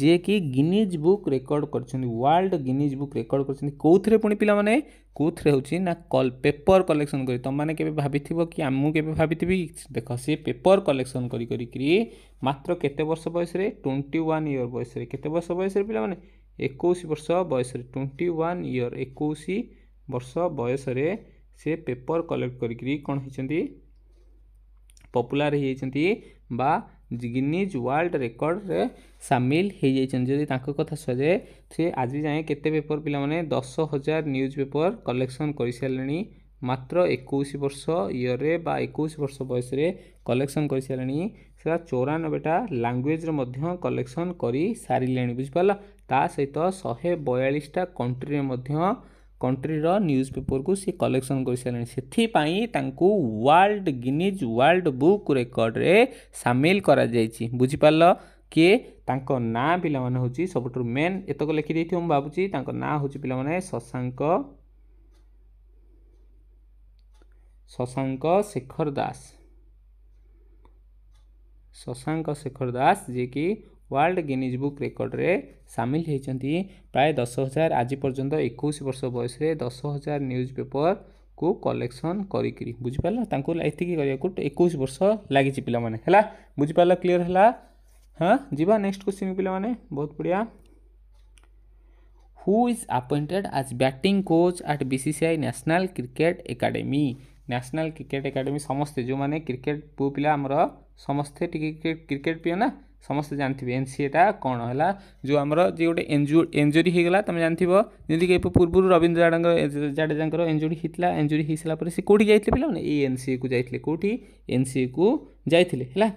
S1: ଯିଏକି ଗିନିଜ୍ ବୁକ୍ ରେକର୍ଡ଼ କରିଛନ୍ତି ୱାର୍ଲଡ଼ ଗିନିଜ୍ ବୁକ୍ ରେକର୍ଡ଼ କରିଛନ୍ତି କେଉଁଥିରେ ପୁଣି ପିଲାମାନେ କେଉଁଥିରେ ହେଉଛି ନା କଲ୍ ପେପର୍ କଲେକ୍ସନ୍ କରି ତୁମମାନେ କେବେ ଭାବିଥିବ କି ମୁଁ କେବେ ଭାବିଥିବି ଦେଖ ସିଏ ପେପର୍ କଲେକ୍ସନ୍ କରି କରିକିରି ମାତ୍ର କେତେ ବର୍ଷ ବୟସରେ ଟ୍ୱେଣ୍ଟି ୱାନ୍ ଇୟର୍ ବୟସରେ କେତେ ବର୍ଷ ବୟସରେ ପିଲାମାନେ ଏକୋଇଶ ବର୍ଷ ବୟସରେ ଟ୍ୱେଣ୍ଟି ୱାନ୍ ଇୟର୍ ଏକୋଇଶ ବର୍ଷ ବୟସରେ ସେ ପେପର୍ କଲେକ୍ଟ କରିକିରି କ'ଣ ହେଇଛନ୍ତି ପପୁଲାର ହୋଇଯାଇଛନ୍ତି ବା ଗିନିଜ୍ ୱାର୍ଲଡ଼ ରେକର୍ଡ଼ରେ ସାମିଲ ହୋଇଯାଇଛନ୍ତି ଯଦି ତାଙ୍କ କଥା ଶୁଣାଯାଏ ସେ ଆଜି ଯାଏଁ କେତେ ପେପର ପିଲାମାନେ ଦଶ ହଜାର ନ୍ୟୁଜ୍ ପେପର କଲେକ୍ସନ୍ କରିସାରିଲେଣି ମାତ୍ର ଏକୋଇଶ ବର୍ଷ ଇୟର୍ରେ ବା ଏକୋଇଶ ବର୍ଷ ବୟସରେ କଲେକ୍ସନ୍ କରିସାରିଲେଣି ସେଟା ଚଉରାନବେଟା ଲାଙ୍ଗୁଏଜ୍ରେ ମଧ୍ୟ କଲେକ୍ସନ୍ କରିସାରିଲେଣି ବୁଝିପାରିଲା ତା ସହିତ ଶହେ ବୟାଳିଶଟା କଣ୍ଟ୍ରିରେ ମଧ୍ୟ କଣ୍ଟ୍ରିର ନ୍ୟୁଜ୍ ପେପରକୁ ସେ କଲେକ୍ସନ୍ କରିସାରିଲେଣି ସେଥିପାଇଁ ତାଙ୍କୁ ୱାର୍ଲଡ଼ ଗିନିଜ୍ ୱାର୍ଲଡ଼ ବୁକ୍ ରେକର୍ଡ଼ରେ ସାମିଲ କରାଯାଇଛି ବୁଝିପାରିଲ କିଏ ତାଙ୍କ ନାଁ ପିଲାମାନେ ହେଉଛି ସବୁଠାରୁ ମେନ୍ ଏତକ ଲେଖିଦେଇଥିବ ମୁଁ ଭାବୁଛି ତାଙ୍କ ନାଁ ହେଉଛି ପିଲାମାନେ ଶଶାଙ୍କ ଶଶାଙ୍କ ଶେଖର ଦାସ ଶଶାଙ୍କ ଶେଖର ଦାସ ଯିଏକି ୱାର୍ଲଡ ଗିନିଜ୍ ବୁକ୍ ରେକର୍ଡ଼ରେ ସାମିଲ ହୋଇଛନ୍ତି ପ୍ରାୟ ଦଶ ହଜାର ଆଜି ପର୍ଯ୍ୟନ୍ତ ଏକୋଇଶ ବର୍ଷ ବୟସରେ ଦଶ ହଜାର ନ୍ୟୁଜ୍ ପେପର୍କୁ କଲେକ୍ସନ୍ କରିକିରି ବୁଝିପାରିଲ ତାଙ୍କୁ ଏତିକି କରିବାକୁ ଏକୋଇଶ ବର୍ଷ ଲାଗିଛି ପିଲାମାନେ ହେଲା ବୁଝିପାରିଲ କ୍ଲିଅର୍ ହେଲା ହଁ ଯିବା ନେକ୍ସଟ କ୍ୱେଶ୍ଚିନ୍ ପିଲାମାନେ ବହୁତ ବଢ଼ିଆ who is appointed as batting coach at B C C I national cricket academy national cricket academy ସମସ୍ତେ ଯେଉଁମାନେ କ୍ରିକେଟ୍ ପୁଅ ପିଲା ଆମର ସମସ୍ତେ ଟିକେ କ୍ରିକେଟ୍ ପ୍ରିୟ ନା ସମସ୍ତେ ଜାଣିଥିବେ ଏନ୍ସିଏଟା କ'ଣ ହେଲା ଯେଉଁ ଆମର ଯେ ଗୋଟେ ଏଞ୍ଜୁରି ହୋଇଗଲା ତୁମେ ଜାଣିଥିବ ଯେମିତିକି ଏବେ ପୂର୍ବରୁ ରବୀନ୍ଦ୍ର ଜାଡ଼େଙ୍କ ଜାଡ଼େଜାଙ୍କର ଏଞ୍ଜୁରି ହୋଇଥିଲା ଏଞ୍ଜୁରି ହୋଇସାରିଲା ପରେ ସେ କେଉଁଠି ଯାଇଥିଲେ ପିଲାମାନେ ଏଇ ଏନ୍ସିଏକୁ ଯାଇଥିଲେ କେଉଁଠି ଏନ୍ସିଏକୁ ଯାଇଥିଲେ ହେଲା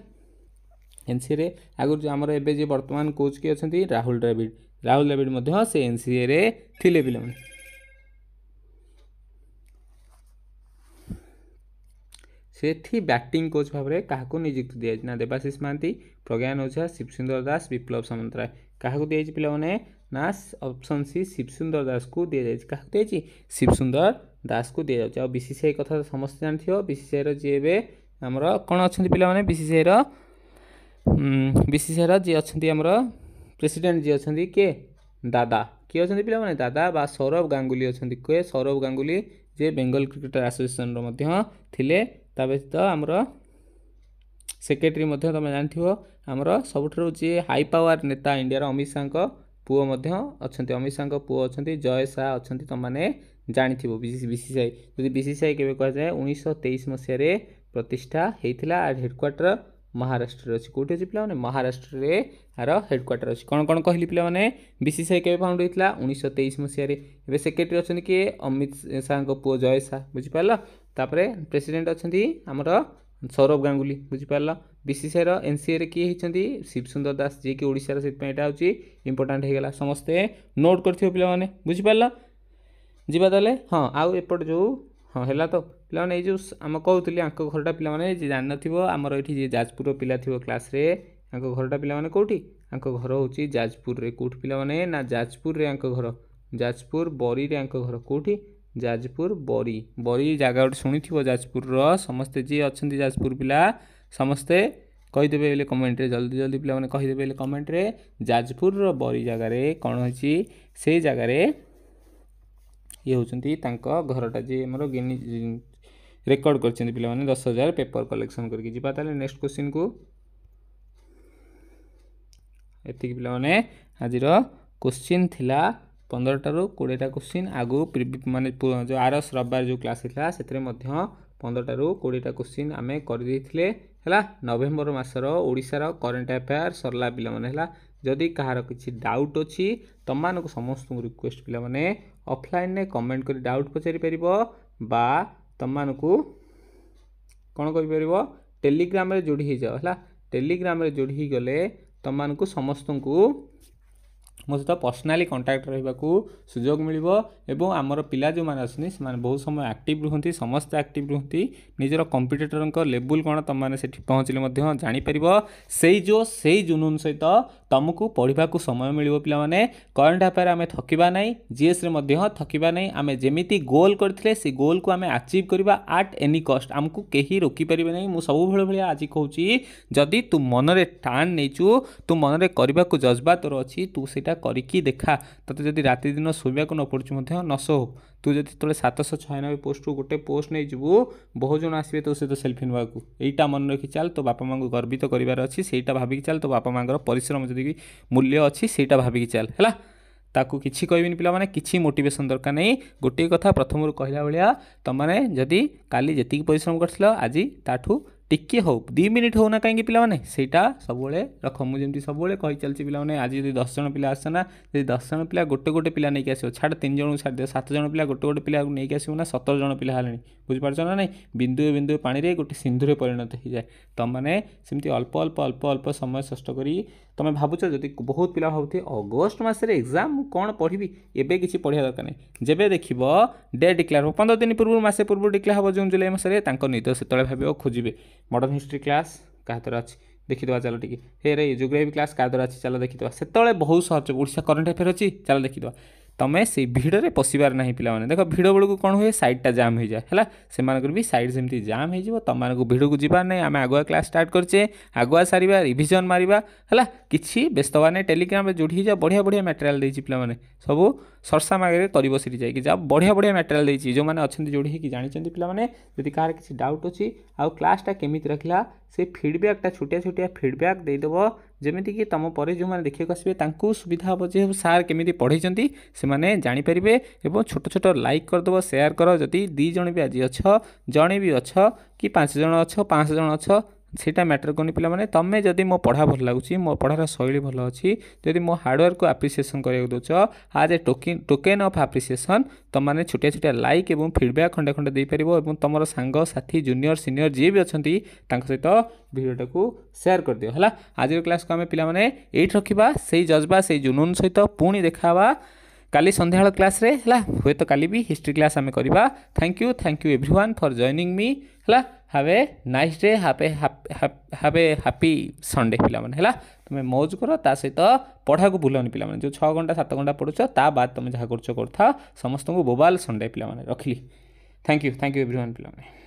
S1: ଏନ୍ସିଏରେ ଆଗରୁ ଆମର ଏବେ ଯିଏ ବର୍ତ୍ତମାନ କୋଚ୍ କିଏ ଅଛନ୍ତି ରାହୁଲ ଦ୍ରାବିଡ଼ ରାହୁଲ ଦ୍ରାବିଡ଼ ମଧ୍ୟ ସେ ଏନ୍ସିଏରେ ଥିଲେ ପିଲାମାନେ ସେଠି ବ୍ୟାଟିଂ କୋଚ୍ ଭାବରେ କାହାକୁ ନିଯୁକ୍ତି ଦିଆଯାଇଛି ନା ଦେବାଶିଷ ମହାନ୍ତି ପ୍ରଜ୍ଞାନ ଓଝା ଶିବସୁନ୍ଦର ଦାସ ବିପ୍ଳବ ସାମନ୍ତରାୟ କାହାକୁ ଦିଆଯାଇଛି ପିଲାମାନେ ନା ଅପସନ୍ ସି ଶିବସୁନ୍ଦର ଦାସକୁ ଦିଆଯାଇଛି କାହାକୁ ଦିଆଯାଇଛି ଶିବସୁନ୍ଦର ଦାସକୁ ଦିଆଯାଉଛି ଆଉ ବିସିସିଆଇ କଥା ସମସ୍ତେ ଜାଣିଥିବ ବିସିସିଆଇର ଯିଏ ଏବେ ଆମର କ'ଣ ଅଛନ୍ତି ପିଲାମାନେ ବିସିସିଆଇର ବିସିସିଆଇର ଯିଏ ଅଛନ୍ତି ଆମର ପ୍ରେସିଡେଣ୍ଟ ଯିଏ ଅଛନ୍ତି କିଏ ଦାଦା କିଏ ଅଛନ୍ତି ପିଲାମାନେ ଦାଦା ବା ସୌରଭ ଗାଙ୍ଗୁଲି ଅଛନ୍ତି କିଏ ସୌରଭ ଗାଙ୍ଗୁଲି ଯିଏ ବେଙ୍ଗଲ କ୍ରିକେଟର ଆସୋସିଏସନର ମଧ୍ୟ ଥିଲେ ତା ବ୍ୟତୀତ ଆମର ସେକ୍ରେଟେରୀ ମଧ୍ୟ ତୁମେ ଜାଣିଥିବ ଆମର ସବୁଠାରୁ ଯିଏ ହାଇ ପାୱାର ନେତା ଇଣ୍ଡିଆର ଅମିତ ଶାହାଙ୍କ ପୁଅ ମଧ୍ୟ ଅଛନ୍ତି ଅମିତ ଶାହାଙ୍କ ପୁଅ ଅଛନ୍ତି ଜୟ ଶାହା ଅଛନ୍ତି ତୁମମାନେ ଜାଣିଥିବ ବିସିସିଆଇ ଯଦି ବିସିସିଆଇ କେବେ କୁହାଯାଏ ଉଣେଇଶହ ତେଇଶ ମସିହାରେ ପ୍ରତିଷ୍ଠା ହେଇଥିଲା ଆର୍ ହେଡ଼କ୍ୱାର୍ଟର ମହାରାଷ୍ଟ୍ରରେ ଅଛି କେଉଁଠି ଅଛି ପିଲାମାନେ ମହାରାଷ୍ଟ୍ରରେ ଆର ହେଡ଼କ୍ୱାର୍ଟର ଅଛି କ'ଣ କ'ଣ କହିଲି ପିଲାମାନେ ବିସିସିଆଇ କେବେ ଫାଉଣ୍ଡ ହେଇଥିଲା ଉଣେଇଶହ ତେଇଶ ମସିହାରେ ଏବେ ସେକ୍ରେଟେରୀ ଅଛନ୍ତି କିଏ ଅମିତ ଶାହାଙ୍କ ପୁଅ ଜୟ ଶାହା ବୁଝିପାରିଲ ତାପରେ ପ୍ରେସିଡେଣ୍ଟ ଅଛନ୍ତି ଆମର ସୌରଭ ଗାଙ୍ଗୁଲି ବୁଝିପାରିଲ ବିସିସିଆଇର ଏନ୍ସିଏରେ କିଏ ହେଇଛନ୍ତି ଶିବସୁନ୍ଦର ଦାସ ଯିଏକି ଓଡ଼ିଶାର ସେଥିପାଇଁ ଏଇଟା ହେଉଛି ଇମ୍ପୋର୍ଟାଣ୍ଟ ହେଇଗଲା ସମସ୍ତେ ନୋଟ୍ କରିଥିବେ ପିଲାମାନେ ବୁଝିପାରିଲ ଯିବା ତାହେଲେ ହଁ ଆଉ ଏପଟେ ଯେଉଁ ହଁ ହେଲା ତ ପିଲାମାନେ ଏଇ ଯେଉଁ ଆମେ କହୁଥିଲି ଆଙ୍କ ଘରଟା ପିଲାମାନେ ଯିଏ ଜାଣିନଥିବ ଆମର ଏଠି ଯିଏ ଯାଜପୁରର ପିଲା ଥିବ କ୍ଲାସ୍ରେ ଆଙ୍କ ଘରଟା ପିଲାମାନେ କେଉଁଠି ଆଙ୍କ ଘର ହେଉଛି ଯାଜପୁରରେ କେଉଁଠି ପିଲାମାନେ ନା ଯାଜପୁରରେ ଆଙ୍କ ଘର ଯାଜପୁର ବରିରେ ଆଙ୍କ ଘର କେଉଁଠି ଯାଜପୁର ବରି ବରି ଜାଗା ଗୋଟେ ଶୁଣିଥିବ ଯାଜପୁରର ସମସ୍ତେ ଯିଏ ଅଛନ୍ତି ଯାଜପୁର ପିଲା ସମସ୍ତେ କହିଦେବେ ହେଲେ କମେଣ୍ଟରେ ଜଲ୍ଦି ଜଲ୍ଦି ପିଲାମାନେ କହିଦେବେ ହେଲେ କମେଣ୍ଟରେ ଯାଜପୁରର ବରି ଜାଗାରେ କ'ଣ ହେଇଛି ସେଇ ଜାଗାରେ ଇଏ ହେଉଛନ୍ତି ତାଙ୍କ ଘରଟା ଯିଏ ଆମର ଗିନି ରେକର୍ଡ଼ କରିଛନ୍ତି ପିଲାମାନେ ଦଶ ହଜାର ପେପର୍ କଲେକ୍ସନ୍ କରିକି ଯିବା ତାହେଲେ ନେକ୍ସଟ କୋଶ୍ଚିନ୍କୁ ଏତିକି ପିଲାମାନେ ଆଜିର କୋଶ୍ଚିନ୍ ଥିଲା ପନ୍ଦରଟାରୁ କୋଡ଼ିଏଟା କୋଶ୍ଚିନ୍ ଆଗକୁ ମାନେ ଯେଉଁ ଆର ରବିବାର ଯେଉଁ କ୍ଲାସ୍ ହେଇଥିଲା ସେଥିରେ ମଧ୍ୟ ପନ୍ଦରଟାରୁ କୋଡ଼ିଏଟା କୋଶ୍ଚିନ୍ ଆମେ କରିଦେଇଥିଲେ ହେଲା ନଭେମ୍ବର ମାସର ଓଡ଼ିଶାର କରେଣ୍ଟ ଆଫେୟାର୍ ସରିଲା ପିଲାମାନେ ହେଲା ଯଦି କାହାର କିଛି ଡାଉଟ୍ ଅଛି ତୁମମାନଙ୍କୁ ସମସ୍ତଙ୍କୁ ରିକ୍ୱେଷ୍ଟ ପିଲାମାନେ ଅଫଲାଇନ୍ରେ କମେଣ୍ଟ କରି ଡାଉଟ୍ ପଚାରିପାରିବ ବା ତୁମମାନଙ୍କୁ କ'ଣ କରିପାରିବ ଟେଲିଗ୍ରାମରେ ଯୋଡ଼ି ହେଇଯାଅ ହେଲା ଟେଲିଗ୍ରାମରେ ଯୋଡ଼ି ହେଇଗଲେ ତୁମମାନଙ୍କୁ ସମସ୍ତଙ୍କୁ ମୋ ସହିତ ପର୍ସନାଲି କଣ୍ଟାକ୍ଟ ରହିବାକୁ ସୁଯୋଗ ମିଳିବ ଏବଂ ଆମର ପିଲା ଯେଉଁମାନେ ଅଛନ୍ତି ସେମାନେ ବହୁତ ସମୟ ଆକ୍ଟିଭ୍ ରୁହନ୍ତି ସମସ୍ତେ ଆକ୍ଟିଭ୍ ରୁହନ୍ତି ନିଜର କମ୍ପିଟେଟରଙ୍କ ଲେବୁଲ୍ କ'ଣ ତୁମମାନେ ସେଠି ପହଞ୍ଚିଲେ ମଧ୍ୟ ଜାଣିପାରିବ ସେଇ ଯେଉଁ ସେଇ ଜୁନୁନ ସହିତ ତୁମକୁ ପଢ଼ିବାକୁ ସମୟ ମିଳିବ ପିଲାମାନେ କରେଣ୍ଟ ଆଫେୟାର ଆମେ ଥକିବା ନାହିଁ ଜିଏସ୍ରେ ମଧ୍ୟ ଥକିବା ନାହିଁ ଆମେ ଯେମିତି ଗୋଲ୍ କରିଥିଲେ ସେ ଗୋଲ୍କୁ ଆମେ ଆଚିଭ୍ କରିବା ଆଟ୍ ଏନି କଷ୍ଟ ଆମକୁ କେହି ରୋକିପାରିବେ ନାହିଁ ମୁଁ ସବୁବେଳେ ଭଳିଆ ଆଜି କହୁଛି ଯଦି ତୁ ମନରେ ଟାଣ ନେଇଛୁ ତୁ ମନରେ କରିବାକୁ ଜଜ୍ବା ତୋର ଅଛି ତୁ ସେଇଟା করি কি দেখা ততো যদি রাতি দিন সোবিয়া কো না পড়িছো মধ্যে নসও তু যদি তলে 796 পোস্টটু গটে পোস্ট নেজিবু বহুজোন আসিবে তো সে তো সেলফিনবা কো এইটা মন রাখি চাল তো বাপামা কো গর্বিত করিবার আছে সেইটা ভাবি চাল তো বাপামা গৰ পৰিশ্ৰম যদি কি মূল্য আছে সেইটা ভাবি চাল হলা তা কো কিছি কইব নি পিলা মানে কিছি মোটিভেশন দরকার নাই গটি কথা প্ৰথমৰ কহলয়া তমারে যদি কালি যতি কি পৰিশ্ৰম কৰছলা আজি টাটু টিকিয়ে হোক ଦୁଇ ମିନିଟ୍ ହେଉ ନା କାହିଁକି ପିଲାମାନେ ସେଇଟା ସବୁବେଳେ ରଖ ମୁଁ ଯେମିତି ସବୁବେଳେ କହି ଚାଲିଛି ପିଲାମାନେ ଆଜି ଯଦି ଦଶ ଜଣ ପିଲା ଆସନା ଯଦି ଦଶ ଜଣ ପିଲା ଗୋଟେ ଗୋଟେ ପିଲା ନେଇକି ଆସିବ ଛାଡ଼ ତିନି ଜଣଙ୍କୁ ଛାଡ଼ିଦିଅ ସାତ ଜଣ ପିଲା ଗୋଟେ ଗୋଟେ ପିଲାକୁ ନେଇକି ଆସିବ ନା ସତର ଜଣ ପିଲା ହେଲାଣି ବୁଝିପାରୁଛ ନା ନାହିଁ ବିନ୍ଦୁଏ ବିନ୍ଦୁଏ ପାଣିରେ ଗୋଟେ ସିନ୍ଧୁରେ ପରିଣତ ହୋଇଯାଏ ତୁମମାନେ ସେମିତି ଅଳ୍ପ ଅଳ୍ପ ଅଳ୍ପ ଅଳ୍ପ ସମୟ ନଷ୍ଟ କରି ତୁମେ ଭାବୁଛ ଯଦି ବହୁତ ପିଲା ଭାବୁଥିବେ ଅଗଷ୍ଟ ମାସରେ ଏକ୍ଜାମ୍ ମୁଁ କ'ଣ ପଢ଼ିବି ଏବେ କିଛି ପଢ଼ିବା ଦରକାର ନାହିଁ ଯେବେ ଦେଖିବ ଡେଟ୍ ଡିକ୍ଲେୟାର ହେବ ପନ୍ଦର ଦିନ ପୂର୍ବରୁ ମାସେ ପୂର୍ବରୁ ଡିକ୍ଲେୟାର ହେବ ଜୁନ୍ ଜୁଲାଇ ମାସରେ ତାଙ୍କ ନିଦ ସେତେବେଳେ ଭାବିବ ଖୋଜିବେ ମଡ଼ର୍ନ ହିଷ୍ଟ୍ରି କ୍ଲାସ୍ କାହା ଦ୍ୱାରା ଅଛି ଦେଖିଦେବା ଚାଲ ଟିକେ ହେରେ ଜିଓଗ୍ରାଫି କ୍ଲାସ୍ କାହା ଦ୍ୱାରା ଅଛି ଚାଲ ଦେଖିଦେବା ସେତେବେଳେ ବହୁତ ସହଜ ଓଡ଼ିଶା କରେଣ୍ଟ ଆଫେୟାର୍ ଅଛି ଚାଲ ଦେଖିଦେବା ତମେ ସେଇ ଭିଡ଼ରେ ପଶିବାର ନାହିଁ ପିଲାମାନେ ଦେଖ ଭିଡ଼ ବେଳକୁ କ'ଣ ହୁଏ ସାଇଡ଼୍ଟା ଜାମ୍ ହୋଇଯାଏ ହେଲା ସେମାନଙ୍କର ବି ସାଇଡ଼୍ ସେମିତି ଜାମ୍ ହୋଇଯିବ ତମମାନଙ୍କୁ ଭିଡ଼କୁ ଯିବାର ନାହିଁ ଆମେ ଆଗୁଆ କ୍ଲାସ୍ ଷ୍ଟାର୍ଟ କରିଛେ ଆଗୁଆ ସାରିବା ରିଭିଜନ୍ ମାରିବା ହେଲା କିଛି ବ୍ୟସ୍ତ ହେବା ନାହିଁ ଟେଲିଗ୍ରାମରେ ଯୋଡ଼ି ହେଇଯାଅ ବଢ଼ିଆ ବଢ଼ିଆ ମ୍ୟାଟେରିଆଲ୍ ଦେଇଛି ପିଲାମାନେ ସବୁ ସର୍ସା ମାଗରେ କରିବ ସେଠି ଯାଇକି ଯାଅ ବଢ଼ିଆ ବଢ଼ିଆ ମ୍ୟାଟେରିଆଲ୍ ଦେଇଛି ଯେଉଁମାନେ ଅଛନ୍ତି ଯୋଡ଼ି ହେଇକି ଜାଣିଛନ୍ତି ପିଲାମାନେ ଯଦି କାହାର କିଛି ଡାଉଟ୍ ଅଛି ଆଉ କ୍ଲାସ୍ଟା କେମିତି ରଖିଲା ସେ ଫିଡ଼ବ୍ୟାକ୍ଟା ଛୋଟିଆ ଛୋଟିଆ ଫିଡ଼ବ୍ୟାକ୍ ଦେଇଦେବ ଯେମିତିକି ତୁମ ପରେ ଯେଉଁମାନେ ଦେଖିବାକୁ ଆସିବେ ତାଙ୍କୁ ସୁବିଧା ହେବ ଯେ ସାର୍ କେମିତି ପଢ଼େଇଛନ୍ତି ସେମାନେ ଜାଣିପାରିବେ ଏବଂ ଛୋଟ ଛୋଟ ଲାଇକ୍ କରିଦେବ ସେୟାର କର ଯଦି ଦୁଇ ଜଣ ବି ଆଜି ଅଛ ଜଣେ ବି ଅଛ କି ପାଞ୍ଚ ଜଣ ଅଛ ପାଞ୍ଚ ଜଣ ଅଛ ସେଇଟା ମ୍ୟାଟର୍ କରୁନି ପିଲାମାନେ ତୁମେ ଯଦି ମୋ ପଢ଼ା ଭଲ ଲାଗୁଛି ମୋ ପଢ଼ାର ଶୈଳୀ ଭଲ ଅଛି ଯଦି ମୋ ହାର୍ଡ଼ୱାର୍କକୁ ଆପ୍ରିସିଏସନ୍ କରିବାକୁ ଦେଉଛ as a token token of appreciation ତୁମମାନେ ଛୋଟିଆ ଛୋଟିଆ ଲାଇକ୍ ଏବଂ ଫିଡ଼ବ୍ୟାକ୍ ଖଣ୍ଡେ ଖଣ୍ଡେ ଦେଇପାରିବ ଏବଂ ତୁମର ସାଙ୍ଗ ସାଥୀ ଜୁନିୟର ସିନିୟର ଯିଏ ବି ଅଛନ୍ତି ତାଙ୍କ ସହିତ ଭିଡ଼ିଓଟାକୁ ସେୟାର କରିଦିଅ ହେଲା ଆଜିର କ୍ଲାସ୍କୁ ଆମେ ପିଲାମାନେ ଏଇଠି ରଖିବା ସେଇ ଜଜ୍ବା ସେଇ ଜୁନୁନ୍ ସହିତ ପୁଣି ଦେଖାହେବା কালি সন্ধ্যাবেল ক্লাসে হল হুয়ে তো কালি বি হিস্ট্রি ক্লাস আমি করা thank you thank you everyone for joining me হ্যাঁ have a nice day happy have a happy Sunday ପିଲାମାନେ ହେଲା ତୁମେ ମୌଜ କର ତା ସହିତ ପଢ଼ାକୁ ଭୁଲନି ପିଲାମାନେ ଯେଉଁ ଛଅ ଘଣ୍ଟା ସାତ ଘଣ୍ଟା ପଢ଼ୁଛ ତା ବାଦ ତୁମେ ଯାହା କରୁଛ କରୁଥାଅ ସମସ୍ତଙ୍କୁ ବୋବାଲ ସନ୍ଡେ ପିଲାମାନେ ରଖିଲି thank you thank you everyone ପିଲାମାନେ